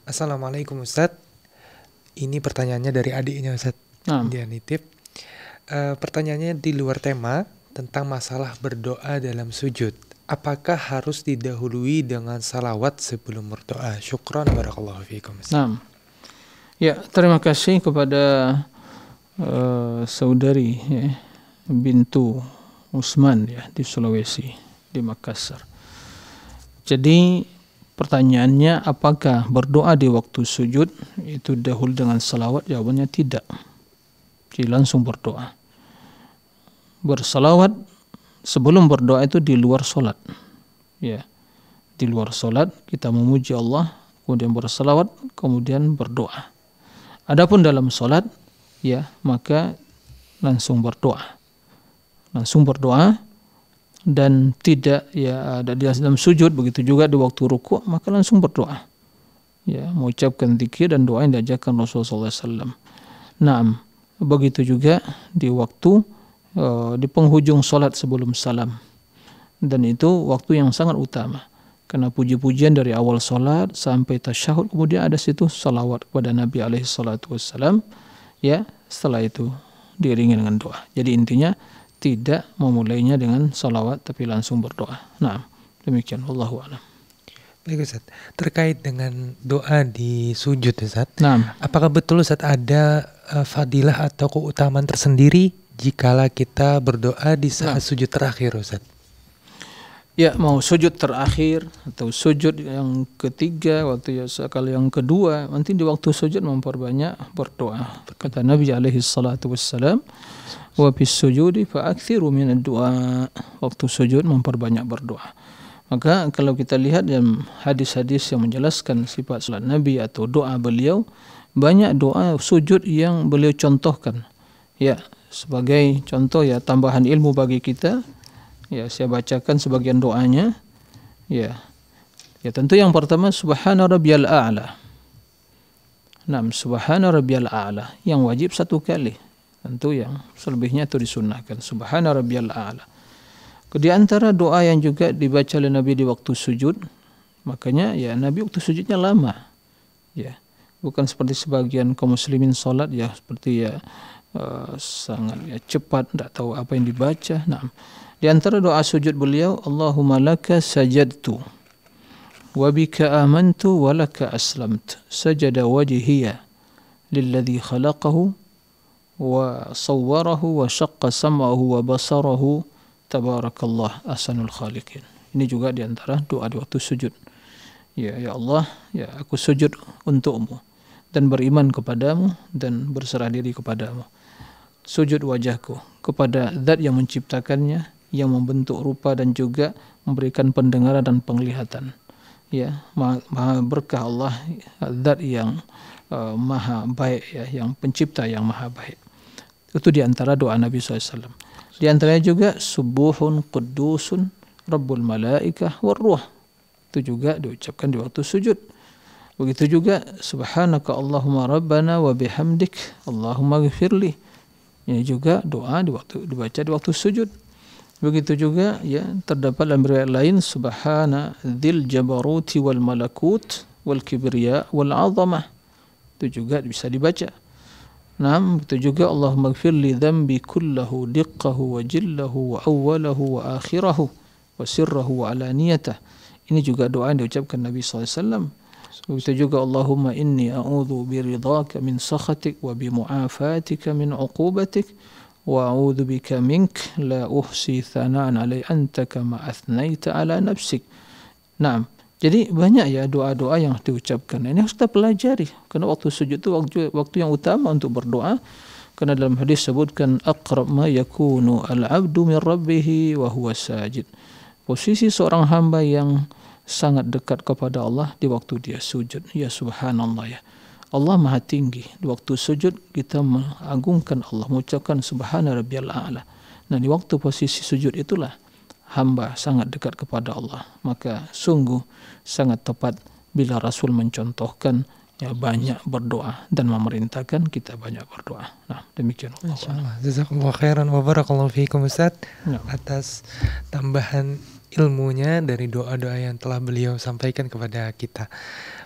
Assalamualaikum Ustaz. Ini pertanyaannya dari adiknya Ustaz. Nah. Dia nitip. Uh, pertanyaannya di luar tema tentang masalah berdoa dalam sujud apakah harus didahului dengan salawat sebelum berdoa? Syukran barakallahu fiikum. Nah. Ya, terima kasih kepada uh, saudari ya, Bintu Usman ya di Sulawesi, di Makassar. Jadi pertanyaannya apakah berdoa di waktu sujud itu dahulu dengan salawat? Jawabannya tidak. Jadi langsung berdoa. Bersalawat sebelum berdoa itu di luar solat, ya di luar solat kita memuji Allah kemudian bersalawat, kemudian berdoa adapun dalam solat, ya maka langsung berdoa langsung berdoa dan tidak ya ada di dalam sujud begitu juga di waktu ruku maka langsung berdoa ya mengucapkan zikir dan doa yang diajarkan Rasulullah SAW. Nah, begitu juga di waktu Eh, di penghujung solat sebelum salam dan itu waktu yang sangat utama karena puji-pujian dari awal solat sampai tasyahud kemudian ada situ salawat kepada Nabi alaihi salatu wassalam ya setelah itu diiringi dengan doa jadi intinya tidak memulainya dengan salawat tapi langsung berdoa nah demikian Allahu a'lam Baik Ustaz, terkait dengan doa di sujud Ustaz, nah. apakah betul Ustaz ada uh, fadilah atau keutamaan tersendiri jikalah kita berdoa di saat nah. sujud terakhir Ustaz? Ya mau sujud terakhir atau sujud yang ketiga waktu ya sekali yang kedua nanti di waktu sujud memperbanyak berdoa kata Nabi alaihi salatu wassalam wa bis fa aktsiru min doa waktu sujud memperbanyak berdoa maka kalau kita lihat dalam hadis-hadis yang menjelaskan sifat salat Nabi atau doa beliau banyak doa sujud yang beliau contohkan ya sebagai contoh ya tambahan ilmu bagi kita ya saya bacakan sebagian doanya ya ya tentu yang pertama subhana rabbiyal a'la enam subhana rabbiyal a'la yang wajib satu kali tentu yang selebihnya itu disunahkan subhana rabbiyal a'la di antara doa yang juga dibaca oleh Nabi di waktu sujud makanya ya Nabi waktu sujudnya lama ya bukan seperti sebagian kaum muslimin salat ya seperti ya Eh, sangat ya, cepat, tidak tahu apa yang dibaca. Nah, di antara doa sujud beliau, Allahumma laka sajadtu wa bika amantu wa laka aslamt. Sajada wajhiya lilladhi khalaqahu wa sawwarahu wa syaqqa sam'ahu wa basarahu tabarakallah asanul khaliqin. Ini juga di antara doa di waktu sujud. Ya, ya Allah, ya aku sujud untukmu dan beriman kepadamu dan berserah diri kepadamu sujud wajahku kepada zat yang menciptakannya, yang membentuk rupa dan juga memberikan pendengaran dan penglihatan. Ya, maha, berkah Allah, zat yang uh, maha baik ya, yang pencipta yang maha baik. Itu di antara doa Nabi SAW. Di antaranya juga subuhun kudusun rabbul malaikah warruh. Itu juga diucapkan di waktu sujud. Begitu juga subhanaka Allahumma rabbana wa bihamdik Allahumma gfirli ini juga doa di waktu dibaca di waktu sujud begitu juga ya terdapat dalam riwayat lain subhana dzil jabaruti wal malakut wal kibriya wal azamah itu juga bisa dibaca Naam, begitu juga Allah maghfir li dhanbi kullahu diqqahu wa jillahu wa awwalahu wa akhirahu wa sirrahu wa alaniyatah. Ini juga doa yang diucapkan Nabi SAW. Begitu juga Allahumma inni a'udhu biridhaka min sakhatik wa bimu'afatika min uqubatik wa a'udhu bika mink la uhsi thanaan alai anta kama athnaita ala nafsik. jadi banyak ya doa-doa yang diucapkan. Ini harus kita pelajari karena waktu sujud itu waktu, waktu yang utama untuk berdoa. Karena dalam hadis sebutkan aqrab ma yakunu al-'abdu min rabbih wa huwa sajid. Posisi seorang hamba yang sangat dekat kepada Allah di waktu dia sujud. Ya subhanallah ya. Allah maha tinggi. Di waktu sujud kita mengagungkan Allah, mengucapkan subhana rabbiyal a'la. Nah di waktu posisi sujud itulah hamba sangat dekat kepada Allah. Maka sungguh sangat tepat bila Rasul mencontohkan ya banyak berdoa dan memerintahkan kita banyak berdoa. Nah, demikian Allah. Jazakumullah khairan wa barakallahu fiikum Ustaz ya. atas tambahan ilmunya dari doa-doa yang telah beliau sampaikan kepada kita.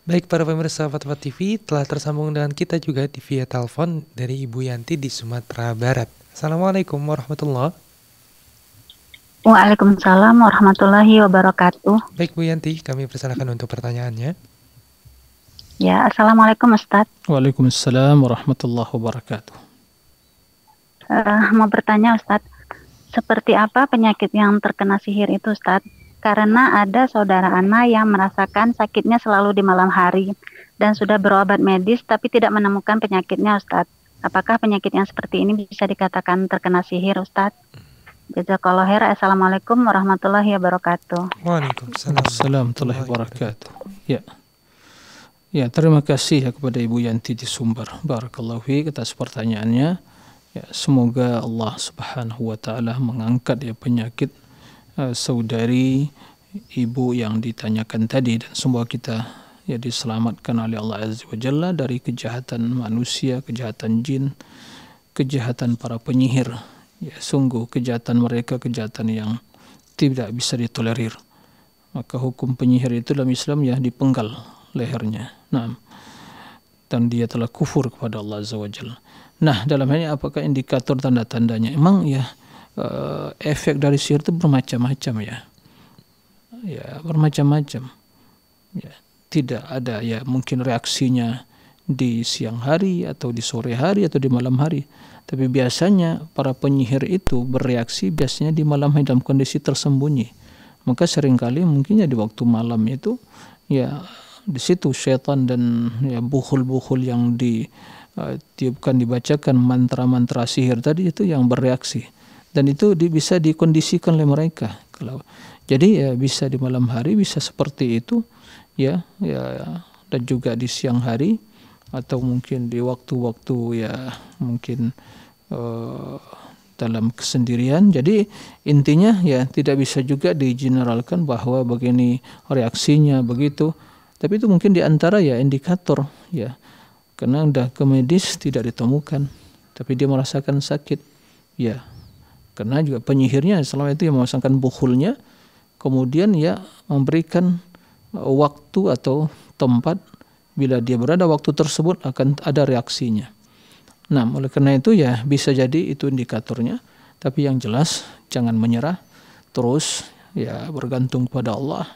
Baik para pemirsa Fatwa TV telah tersambung dengan kita juga di via telepon dari Ibu Yanti di Sumatera Barat. Assalamualaikum warahmatullahi Waalaikumsalam warahmatullahi wabarakatuh. Baik Bu Yanti, kami persilakan untuk pertanyaannya. Ya, Assalamualaikum Ustaz. Waalaikumsalam warahmatullahi wabarakatuh. Uh, mau bertanya Ustadz, seperti apa penyakit yang terkena sihir itu Ustaz? Karena ada saudara Ana yang merasakan sakitnya selalu di malam hari dan sudah berobat medis tapi tidak menemukan penyakitnya Ustaz. Apakah penyakit yang seperti ini bisa dikatakan terkena sihir Ustaz? Jazakallah khair. Assalamualaikum warahmatullahi wabarakatuh. Waalaikumsalam warahmatullahi wabarakatuh. Ya. Ya, terima kasih ya kepada Ibu Yanti di Sumber. Barakallahu atas pertanyaannya. Ya, semoga Allah Subhanahu wa taala mengangkat ya penyakit uh, saudari ibu yang ditanyakan tadi dan semua kita ya diselamatkan oleh Allah Azza wa Jalla dari kejahatan manusia, kejahatan jin, kejahatan para penyihir. Ya, sungguh kejahatan mereka kejahatan yang tidak bisa ditolerir. Maka hukum penyihir itu dalam Islam ya dipenggal lehernya. Nah, dan dia telah kufur kepada Allah Azza wa Jalla. Nah, dalam hal ini apakah indikator tanda-tandanya? Emang ya eh, efek dari sihir itu bermacam-macam ya. Ya, bermacam-macam. Ya, tidak ada ya mungkin reaksinya di siang hari atau di sore hari atau di malam hari. Tapi biasanya para penyihir itu bereaksi biasanya di malam hari dalam kondisi tersembunyi. Maka seringkali mungkinnya di waktu malam itu ya di situ setan dan ya buhul-buhul yang di tiupkan eh, dibacakan mantra-mantra sihir tadi itu yang bereaksi dan itu di, bisa dikondisikan oleh mereka kalau jadi ya bisa di malam hari bisa seperti itu ya ya dan juga di siang hari atau mungkin di waktu-waktu ya mungkin uh, dalam kesendirian jadi intinya ya tidak bisa juga digeneralkan bahwa begini reaksinya begitu tapi itu mungkin diantara ya indikator ya karena udah ke medis tidak ditemukan tapi dia merasakan sakit ya karena juga penyihirnya selama itu yang memasangkan bukhulnya kemudian ya memberikan waktu atau tempat bila dia berada waktu tersebut akan ada reaksinya nah oleh karena itu ya bisa jadi itu indikatornya tapi yang jelas jangan menyerah terus ya bergantung pada Allah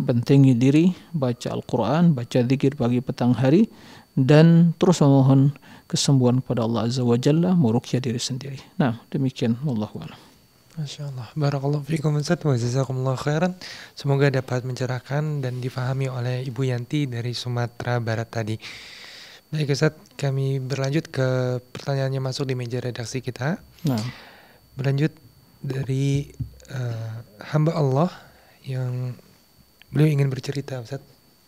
bentengi diri baca Al-Quran baca zikir pagi petang hari dan terus memohon kesembuhan kepada Allah Azza wa Jalla merukyah diri sendiri. Nah, demikian wallahu a'lam. Masya Allah. Barakallahu fiikum Ustaz wa jazakumullah khairan. Semoga dapat mencerahkan dan difahami oleh Ibu Yanti dari Sumatera Barat tadi. Baik Ustaz, kami berlanjut ke pertanyaannya masuk di meja redaksi kita. Nah. Berlanjut dari uh, hamba Allah yang beliau ingin bercerita Ustaz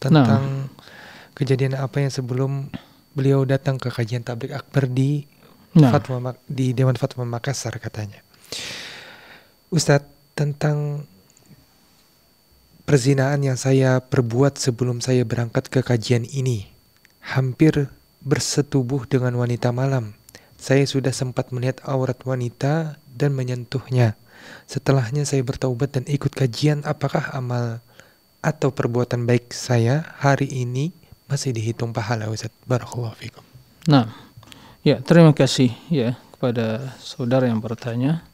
nah. tentang nah kejadian apa yang sebelum beliau datang ke kajian tablik akbar di nah. fatwa di Dewan Fatwa Makassar katanya. Ustadz tentang perzinaan yang saya perbuat sebelum saya berangkat ke kajian ini hampir bersetubuh dengan wanita malam. Saya sudah sempat melihat aurat wanita dan menyentuhnya. Setelahnya saya bertaubat dan ikut kajian apakah amal atau perbuatan baik saya hari ini masih dihitung pahala Ustaz. Barakallahu fikum. Nah, ya terima kasih ya kepada saudara yang bertanya.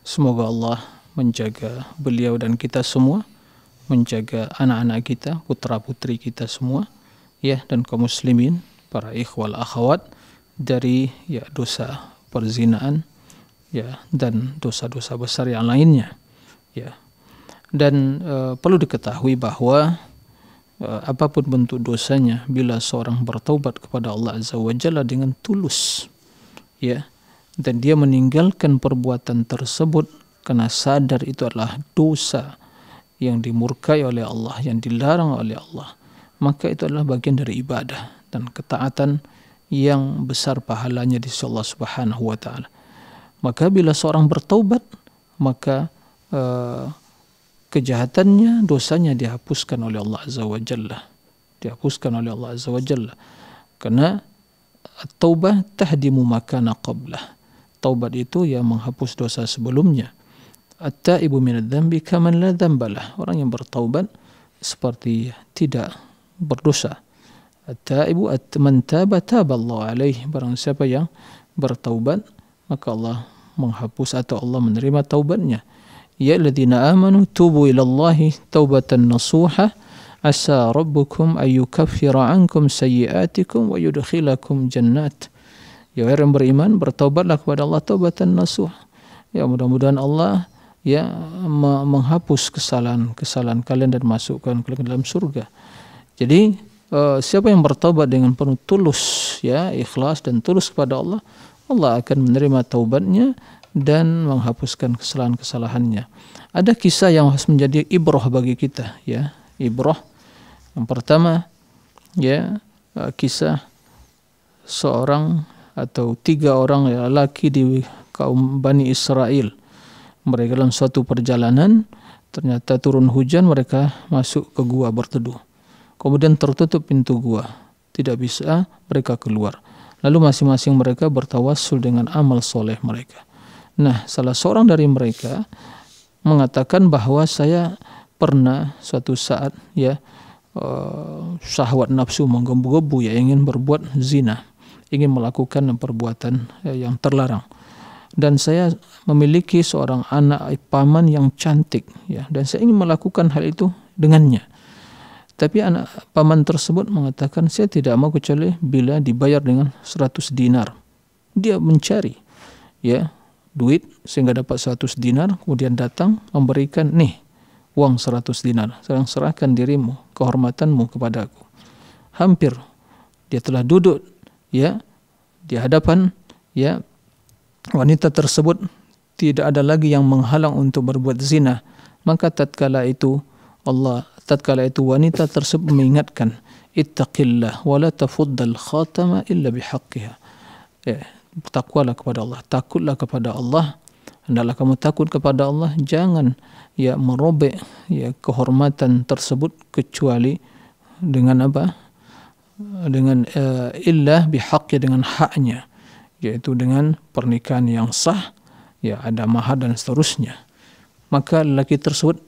Semoga Allah menjaga beliau dan kita semua, menjaga anak-anak kita, putra-putri kita semua, ya dan kaum muslimin, para ikhwal akhwat dari ya dosa perzinaan ya dan dosa-dosa besar yang lainnya ya. Dan e, perlu diketahui bahwa Eh, apapun bentuk dosanya bila seorang bertaubat kepada Allah Azza wa dengan tulus ya dan dia meninggalkan perbuatan tersebut karena sadar itu adalah dosa yang dimurkai oleh Allah yang dilarang oleh Allah maka itu adalah bagian dari ibadah dan ketaatan yang besar pahalanya di sisi Allah Subhanahu wa taala maka bila seorang bertaubat maka uh, kejahatannya, dosanya dihapuskan oleh Allah Azza wa Jalla. Dihapuskan oleh Allah Azza wa Jalla. Karena taubah tahdimu makana qablah. Taubat itu yang menghapus dosa sebelumnya. At-taibu minad dhambi kaman la dhambalah. Orang yang bertaubat seperti tidak berdosa. At-taibu at man taba taba alaih. Barang siapa yang bertaubat, maka Allah menghapus atau Allah menerima taubatnya ya alladhina amanu tubu ila Allahi taubatan nasuha asa rabbukum ayyukaffira ankum sayyi'atikum wa yudkhilakum jannat ya orang beriman bertobatlah kepada Allah taubatan nasuha ya mudah-mudahan Allah ya menghapus kesalahan-kesalahan kalian dan masukkan kalian ke dalam surga jadi uh, siapa yang bertobat dengan penuh tulus ya ikhlas dan tulus kepada Allah Allah akan menerima taubatnya dan menghapuskan kesalahan-kesalahannya. Ada kisah yang harus menjadi ibroh bagi kita ya, ibroh Yang pertama ya e, kisah seorang atau tiga orang ya, laki di kaum Bani Israel. Mereka dalam suatu perjalanan ternyata turun hujan mereka masuk ke gua berteduh. Kemudian tertutup pintu gua, tidak bisa mereka keluar. Lalu masing-masing mereka bertawassul dengan amal soleh mereka. Nah, salah seorang dari mereka mengatakan bahwa saya pernah suatu saat ya uh, syahwat nafsu menggembung gebu ya ingin berbuat zina, ingin melakukan perbuatan ya, yang terlarang. Dan saya memiliki seorang anak paman yang cantik ya dan saya ingin melakukan hal itu dengannya. Tapi anak paman tersebut mengatakan saya tidak mau kecuali bila dibayar dengan 100 dinar. Dia mencari ya duit sehingga dapat 100 dinar, kemudian datang memberikan nih uang 100 dinar, sedang serahkan dirimu, kehormatanmu kepadaku. Hampir dia telah duduk ya di hadapan ya wanita tersebut tidak ada lagi yang menghalang untuk berbuat zina maka tatkala itu Allah tatkala itu wanita tersebut mengingatkan ittaqillah wa la tafuddal khatama illa bihaqqiha ya, bertakwalah kepada Allah takutlah kepada Allah hendaklah kamu takut kepada Allah jangan ya merobek ya kehormatan tersebut kecuali dengan apa dengan uh, illah bihaq ya dengan haknya yaitu dengan pernikahan yang sah ya ada mahar dan seterusnya maka lelaki tersebut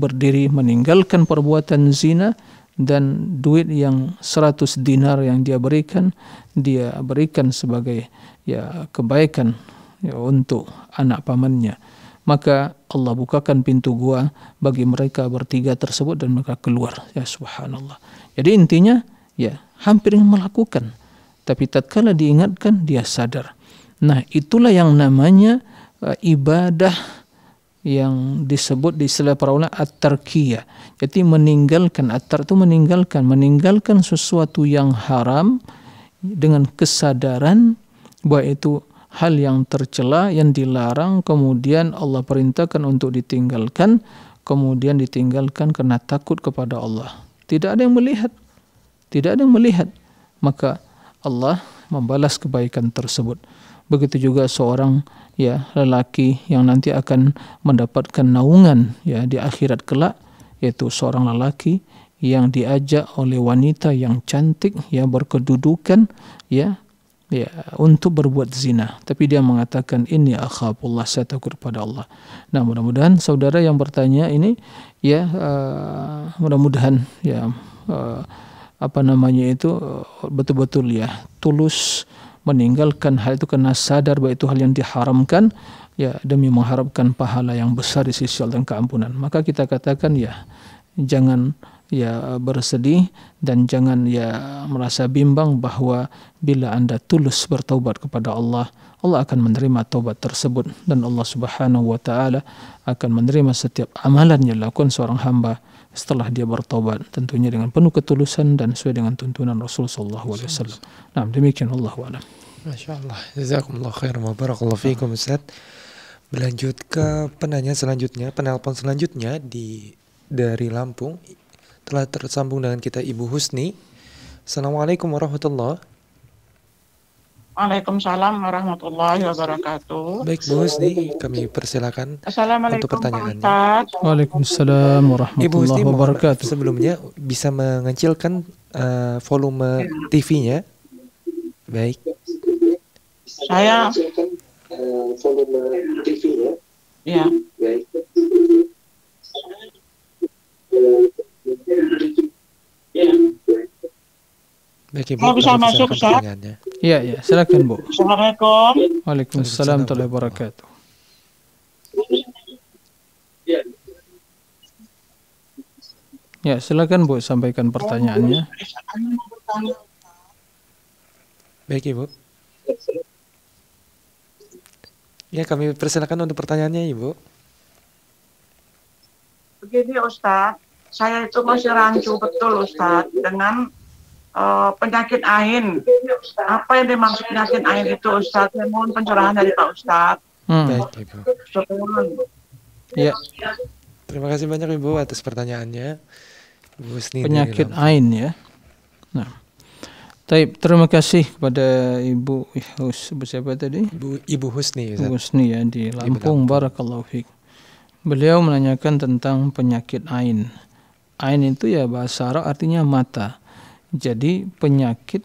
berdiri meninggalkan perbuatan zina dan duit yang 100 dinar yang dia berikan dia berikan sebagai ya kebaikan ya, untuk anak pamannya maka Allah bukakan pintu gua bagi mereka bertiga tersebut dan mereka keluar ya subhanallah jadi intinya ya hampir melakukan tapi tatkala diingatkan dia sadar nah itulah yang namanya uh, ibadah yang disebut di istilah para ulama at-tarkiyah. Jadi meninggalkan at-tar itu meninggalkan, meninggalkan sesuatu yang haram dengan kesadaran bahwa itu hal yang tercela yang dilarang kemudian Allah perintahkan untuk ditinggalkan kemudian ditinggalkan karena takut kepada Allah. Tidak ada yang melihat. Tidak ada yang melihat. Maka Allah membalas kebaikan tersebut begitu juga seorang ya lelaki yang nanti akan mendapatkan naungan ya di akhirat kelak yaitu seorang lelaki yang diajak oleh wanita yang cantik yang berkedudukan ya ya untuk berbuat zina tapi dia mengatakan ini akhafullah saya takut kepada Allah nah mudah-mudahan saudara yang bertanya ini ya uh, mudah-mudahan ya uh, apa namanya itu eh, betul-betul ya tulus meninggalkan hal itu karena sadar bahwa itu hal yang diharamkan ya demi mengharapkan pahala yang besar di sisi Allah dan keampunan maka kita katakan ya jangan ya bersedih dan jangan ya merasa bimbang bahwa bila Anda tulus bertobat kepada Allah, Allah akan menerima taubat tersebut dan Allah Subhanahu wa taala akan menerima setiap amalan yang dilakukan seorang hamba setelah dia bertobat tentunya dengan penuh ketulusan dan sesuai dengan tuntunan rasulullah saw. Nah, demikian Allah alam. Masya Allah, jazakumullah khair, mubarakallah fiikum Ustaz. Berlanjut ke penanya selanjutnya, penelpon selanjutnya di dari Lampung telah tersambung dengan kita Ibu Husni. Assalamualaikum warahmatullahi Waalaikumsalam warahmatullahi wabarakatuh. Baik Bu Husni, kami persilakan untuk pertanyaannya. Waalaikumsalam warahmatullahi Ibu Husni, wabarakatuh. Sebelumnya bisa mengecilkan uh, volume ya. TV-nya. Baik saya volume eh, TV ya. Iya. Baik, Ibu, bisa masuk Ustaz? Iya, iya, silakan Bu. Assalamualaikum. Waalaikumsalam warahmatullahi wabarakatuh. Ya, silakan Bu sampaikan pertanyaannya. Baik, Ibu. Ya, kami persilakan untuk pertanyaannya, Ibu. Begini, Ustadz. Saya itu masih rancu betul, Ustadz, dengan uh, penyakit AIN. Apa yang dimaksud penyakit AIN itu, Ustadz? Saya mohon pencerahan dari Pak Ustadz. Hmm. Baik, Ibu. Ya. Terima kasih banyak, Ibu, atas pertanyaannya. Ibu penyakit AIN, ya. Nah. Taib, terima kasih kepada Ibu Hus, Ibu siapa tadi? Ibu, Ibu Husni. Ibu Husni ya di Lampung, Lampung. Barakallahu Fik. Beliau menanyakan tentang penyakit Ain. Ain itu ya bahasa Arab artinya mata. Jadi penyakit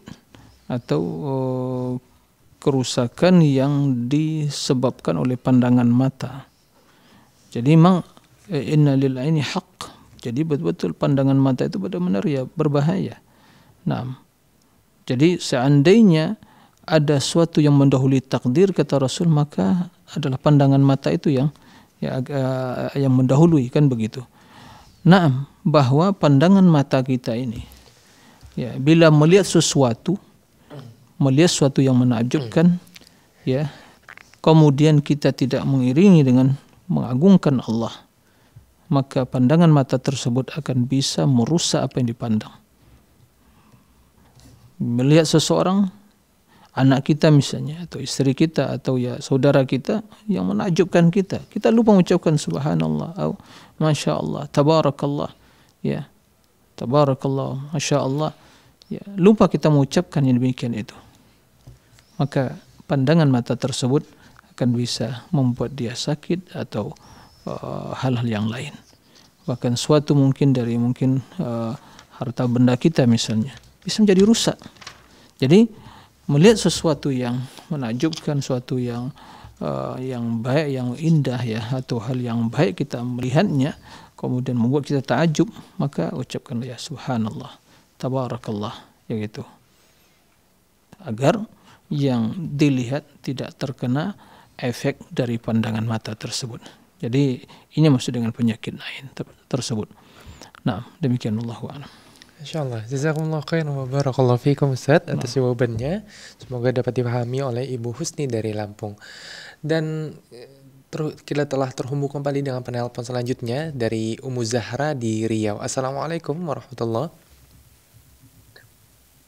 atau uh, kerusakan yang disebabkan oleh pandangan mata. Jadi memang eh, inna lil haq. Jadi betul-betul pandangan mata itu benar-benar ya berbahaya. Nah, jadi seandainya ada suatu yang mendahului takdir kata Rasul maka adalah pandangan mata itu yang ya, eh, yang mendahului kan begitu. Nah, bahwa pandangan mata kita ini ya bila melihat sesuatu melihat sesuatu yang menakjubkan ya kemudian kita tidak mengiringi dengan mengagungkan Allah maka pandangan mata tersebut akan bisa merusak apa yang dipandang melihat seseorang anak kita misalnya atau istri kita atau ya saudara kita yang menakjubkan kita kita lupa mengucapkan subhanallah atau masya Allah tabarakallah ya tabarakallah masya Allah ya lupa kita mengucapkan yang demikian itu maka pandangan mata tersebut akan bisa membuat dia sakit atau eh, hal-hal uh, yang lain bahkan suatu mungkin dari mungkin uh, harta benda kita misalnya bisa menjadi rusak. Jadi melihat sesuatu yang menakjubkan, sesuatu yang uh, yang baik, yang indah ya atau hal yang baik kita melihatnya kemudian membuat kita takjub, maka ucapkanlah ya subhanallah, tabarakallah ya gitu. Agar yang dilihat tidak terkena efek dari pandangan mata tersebut. Jadi ini maksud dengan penyakit lain tersebut. Nah, demikian Allah a'lam. Insya Allah. Jazakumullah khairan wa barakallahu fikum Ustaz atas jawabannya. Semoga dapat dipahami oleh Ibu Husni dari Lampung. Dan eh, kita telah terhubung kembali dengan penelpon selanjutnya dari Umu Zahra di Riau. Assalamualaikum warahmatullahi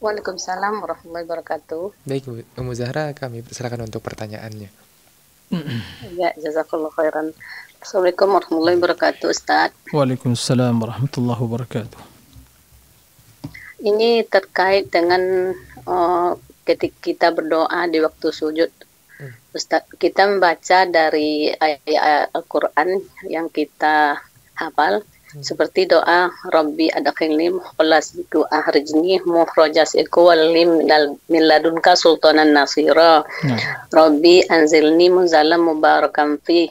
Waalaikumsalam warahmatullahi wabarakatuh. Baik, Umu Zahra, kami persilakan untuk pertanyaannya. ya, jazakallah khairan. Assalamualaikum warahmatullahi wabarakatuh, Ustaz. Waalaikumsalam warahmatullahi wabarakatuh ini terkait dengan uh, eh, ketika kita berdoa di waktu sujud. Hmm. Ustaz, kita membaca dari ayat ayat Al-Quran yang kita hafal hmm. seperti doa Rabbi adkhilni mukhlas ku ahrijni mukhrajas iku walim min sultanan nasira hmm. Rabbi anzilni muzalam mubarakam fi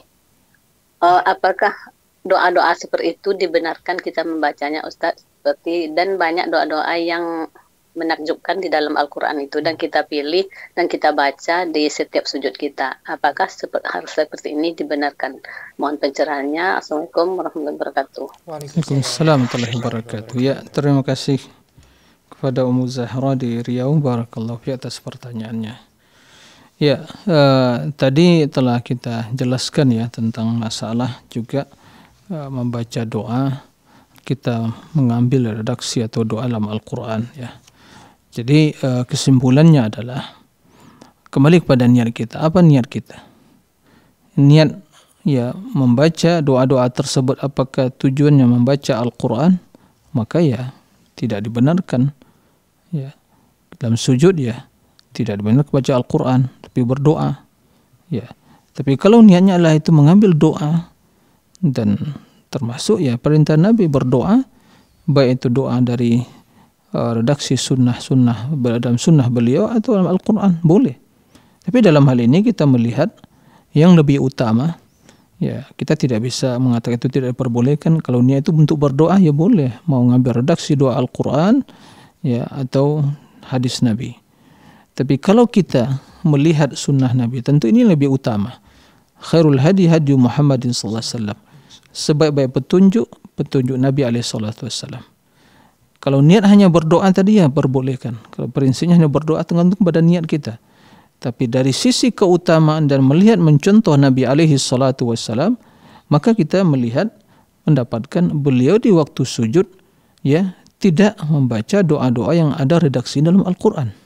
uh, apakah doa-doa seperti itu dibenarkan kita membacanya Ustaz? seperti dan banyak doa-doa yang menakjubkan di dalam Al-Quran itu dan kita pilih dan kita baca di setiap sujud kita. Apakah seperti, harus seperti ini dibenarkan? Mohon pencerahannya. Assalamualaikum warahmatullahi wabarakatuh. Waalaikumsalam warahmatullahi wabarakatuh. Ya, terima kasih kepada Umu Zahra di Riau. Barakallahu ya atas pertanyaannya. Ya, eh, tadi telah kita jelaskan ya tentang masalah juga eh, membaca doa kita mengambil redaksi atau doa dalam Al-Quran ya. Jadi eh, kesimpulannya adalah kembali kepada niat kita. Apa niat kita? Niat ya membaca doa-doa tersebut apakah tujuannya membaca Al-Quran? Maka ya tidak dibenarkan ya dalam sujud ya tidak dibenarkan baca Al-Quran tapi berdoa ya tapi kalau niatnya adalah itu mengambil doa dan termasuk ya perintah Nabi berdoa baik itu doa dari uh, redaksi sunnah-sunnah dalam sunnah beliau atau dalam Al-Quran boleh tapi dalam hal ini kita melihat yang lebih utama ya kita tidak bisa mengatakan itu tidak diperbolehkan kalau niat itu bentuk berdoa ya boleh mau ngambil redaksi doa Al-Quran ya atau hadis Nabi tapi kalau kita melihat sunnah Nabi tentu ini lebih utama khairul hadi hadi Muhammadin sallallahu alaihi wasallam sebaik-baik petunjuk petunjuk Nabi SAW. Kalau niat hanya berdoa tadi ya perbolehkan. Kalau prinsipnya hanya berdoa tergantung pada niat kita. Tapi dari sisi keutamaan dan melihat mencontoh Nabi alaihi salatu wassalam, maka kita melihat mendapatkan beliau di waktu sujud ya tidak membaca doa-doa yang ada redaksi dalam Al-Qur'an.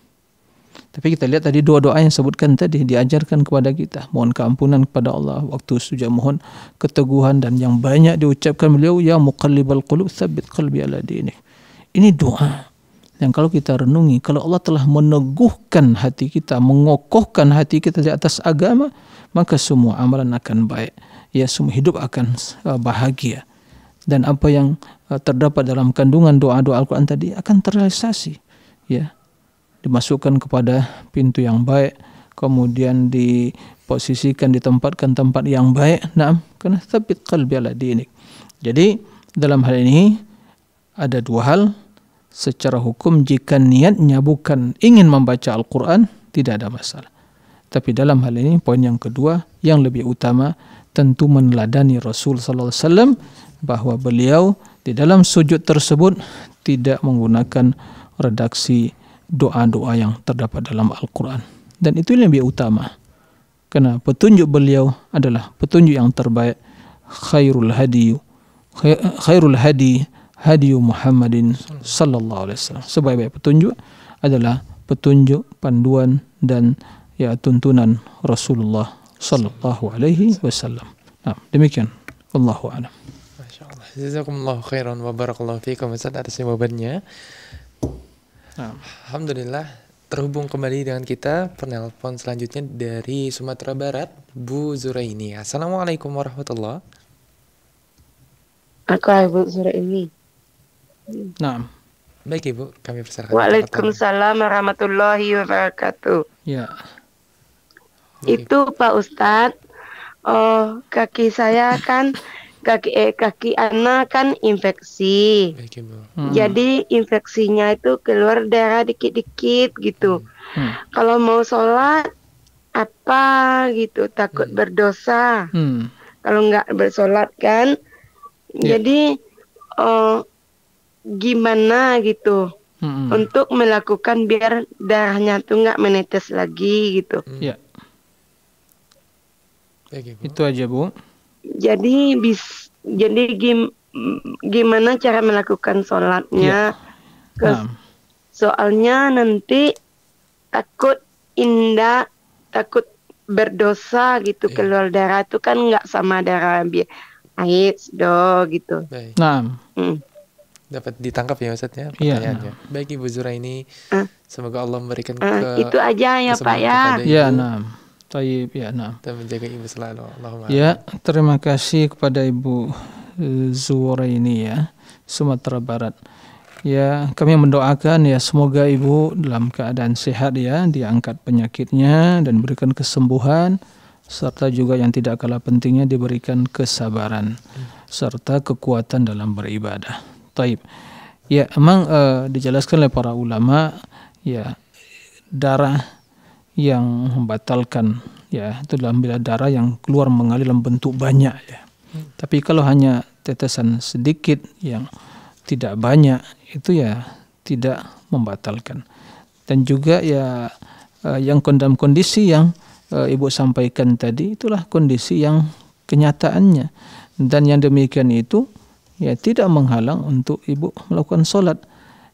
Tapi kita lihat tadi dua doa yang sebutkan tadi diajarkan kepada kita. Mohon keampunan kepada Allah waktu sujud mohon keteguhan dan yang banyak diucapkan beliau ya muqallibal qulub tsabbit qalbi ala dinik. Ini doa yang kalau kita renungi kalau Allah telah meneguhkan hati kita, mengokohkan hati kita di atas agama, maka semua amalan akan baik. Ya semua hidup akan eh, bahagia. Dan apa yang eh, terdapat dalam kandungan doa-doa Al-Qur'an tadi akan terrealisasi. Ya dimasukkan kepada pintu yang baik, kemudian diposisikan, ditempatkan tempat yang baik. Nah, karena tsabbit qalbi ala dinik. Jadi, dalam hal ini ada dua hal. Secara hukum, jika niatnya bukan ingin membaca Al-Quran, tidak ada masalah. Tapi dalam hal ini, poin yang kedua, yang lebih utama, tentu meneladani Rasul Sallallahu SAW bahwa beliau di dalam sujud tersebut tidak menggunakan redaksi doa-doa yang terdapat dalam Al-Quran. Dan itu yang lebih utama. Karena petunjuk beliau adalah petunjuk yang terbaik. Khairul hadiyu. Khairul hadi hadiyu Muhammadin sallallahu alaihi wasallam. Sebaik-baik petunjuk adalah petunjuk, panduan dan ya tuntunan Rasulullah sallallahu alaihi wasallam. Nah, demikian. Wallahu a'lam. Jazakumullah khairan wa barakallahu fiikum Ustaz atas jawabannya. Nah. Alhamdulillah terhubung kembali dengan kita penelpon selanjutnya dari Sumatera Barat Bu Zuraini. Assalamualaikum warahmatullah. Aku Bu Zuraini. Nah, baik ibu kami persilakan. Waalaikumsalam warahmatullahi wabarakatuh. Ya. Baik. Itu Pak Ustadz, oh kaki saya kan kaki eh, kaki anak kan infeksi. Ya, gitu. Hmm. Jadi infeksinya itu keluar darah dikit-dikit gitu. Hmm. hmm. Kalau mau sholat apa gitu takut hmm. berdosa. Hmm. Kalau nggak bersolat kan, yeah. jadi oh, gimana gitu hmm. untuk melakukan biar darahnya tuh nggak menetes lagi gitu. Hmm. Ya. Yeah. Gitu. Itu aja bu jadi bis jadi gim, gimana cara melakukan sholatnya yeah. Iya. um. soalnya nanti takut indah takut berdosa gitu yeah. keluar darah itu kan nggak sama darah biar air do gitu Baik. nah hmm. dapat ditangkap ya maksudnya ya iya. pertanyaannya ya, baik Ibu Zura ini uh. Ah. semoga Allah memberikan uh, ke itu aja ya Pak ya iya nah Taib ya nah. Dan menjaga ibu selalu. Allahumma. Ya, terima kasih kepada Ibu eh, Zuwara ini ya, Sumatera Barat. Ya, kami mendoakan ya semoga Ibu dalam keadaan sehat ya, diangkat penyakitnya dan berikan kesembuhan serta juga yang tidak kalah pentingnya diberikan kesabaran hmm. serta kekuatan dalam beribadah. Taib. Ya, emang uh, dijelaskan oleh para ulama ya darah yang membatalkan ya itu dalam bila darah yang keluar mengalir dalam bentuk banyak ya. Hmm. Tapi kalau hanya tetesan sedikit yang tidak banyak itu ya tidak membatalkan. Dan juga ya eh, yang kondam kondisi yang eh, Ibu sampaikan tadi itulah kondisi yang kenyataannya dan yang demikian itu ya tidak menghalang untuk Ibu melakukan sholat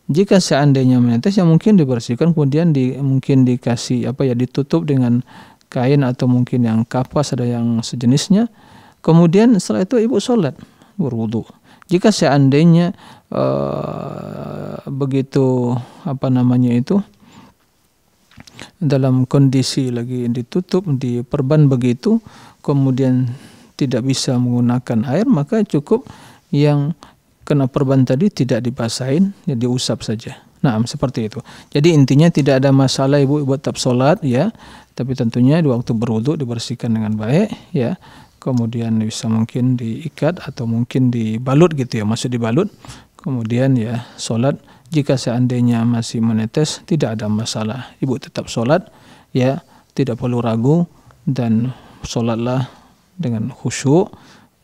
jika seandainya menetes yang mungkin dibersihkan kemudian di, mungkin dikasih apa ya ditutup dengan kain atau mungkin yang kapas ada yang sejenisnya kemudian setelah itu ibu sholat berwudu jika seandainya uh, begitu apa namanya itu dalam kondisi lagi ditutup diperban begitu kemudian tidak bisa menggunakan air maka cukup yang kena perban tadi tidak dibasahin, ya usap saja. Nah, seperti itu. Jadi intinya tidak ada masalah ibu buat tetap sholat ya, tapi tentunya di waktu berwudhu dibersihkan dengan baik ya. Kemudian bisa mungkin diikat atau mungkin dibalut gitu ya, masuk dibalut. Kemudian ya sholat jika seandainya masih menetes tidak ada masalah. Ibu tetap sholat ya, tidak perlu ragu dan sholatlah dengan khusyuk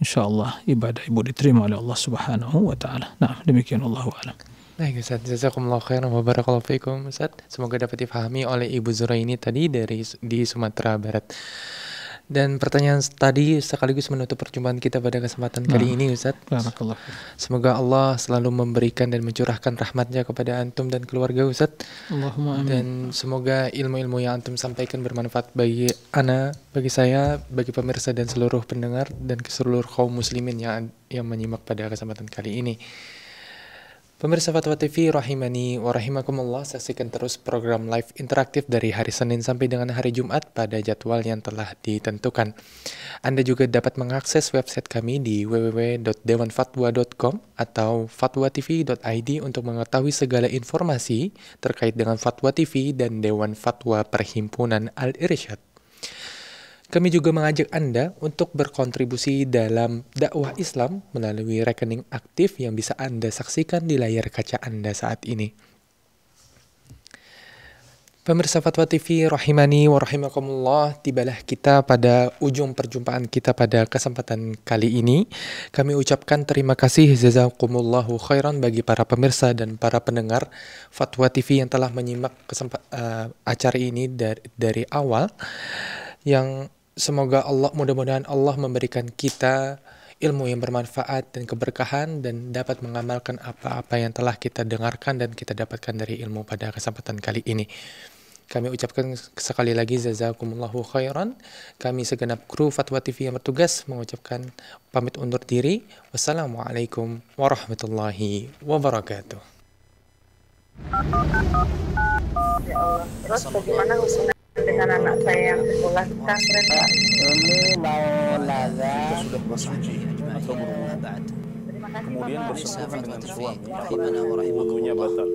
Insyaallah ibadah ibu diterima oleh Allah Subhanahu wa taala. Nah, demikian Allah alam. Baik Ustaz, jazakumullah khairan wa barakallahu fikum Ustaz. Semoga dapat difahami oleh Ibu Zura ini tadi dari di Sumatera Barat. Dan pertanyaan tadi sekaligus menutup perjumpaan kita pada kesempatan nah. kali ini Ustaz. Semoga Allah selalu memberikan dan mencurahkan rahmatnya kepada antum dan keluarga Ustaz. Allahumma amin. Dan semoga ilmu-ilmu yang antum sampaikan bermanfaat bagi ana, bagi saya, bagi pemirsa dan seluruh pendengar dan seluruh kaum muslimin yang yang menyimak pada kesempatan kali ini. Pemirsa Fatwa TV rahimani wa rahimakumullah saksikan terus program live interaktif dari hari Senin sampai dengan hari Jumat pada jadwal yang telah ditentukan. Anda juga dapat mengakses website kami di www.dewanfatwa.com atau fatwatv.id untuk mengetahui segala informasi terkait dengan Fatwa TV dan Dewan Fatwa Perhimpunan Al-Irsyad. Kami juga mengajak Anda untuk berkontribusi dalam dakwah Islam melalui rekening aktif yang bisa Anda saksikan di layar kaca Anda saat ini. Pemirsa Fatwa TV rahimani wa rahimakumullah, tibalah kita pada ujung perjumpaan kita pada kesempatan kali ini. Kami ucapkan terima kasih jazakumullahu khairan bagi para pemirsa dan para pendengar Fatwa TV yang telah menyimak kesempat, uh, eh, acara ini dari, dari awal yang Semoga Allah mudah-mudahan Allah memberikan kita ilmu yang bermanfaat dan keberkahan dan dapat mengamalkan apa-apa yang telah kita dengarkan dan kita dapatkan dari ilmu pada kesempatan kali ini. Kami ucapkan sekali lagi jazakumullahu khairan. Kami segenap kru Fatwa TV yang bertugas mengucapkan pamit undur diri. Wassalamualaikum warahmatullahi wabarakatuh. Ya Allah. Terus bagaimana dengan anak saya yang sekolah pesantren Pak. Ini mau nazar. Sudah bersuci ya, atau berwudu. Kemudian bersekutu dengan suami. batal.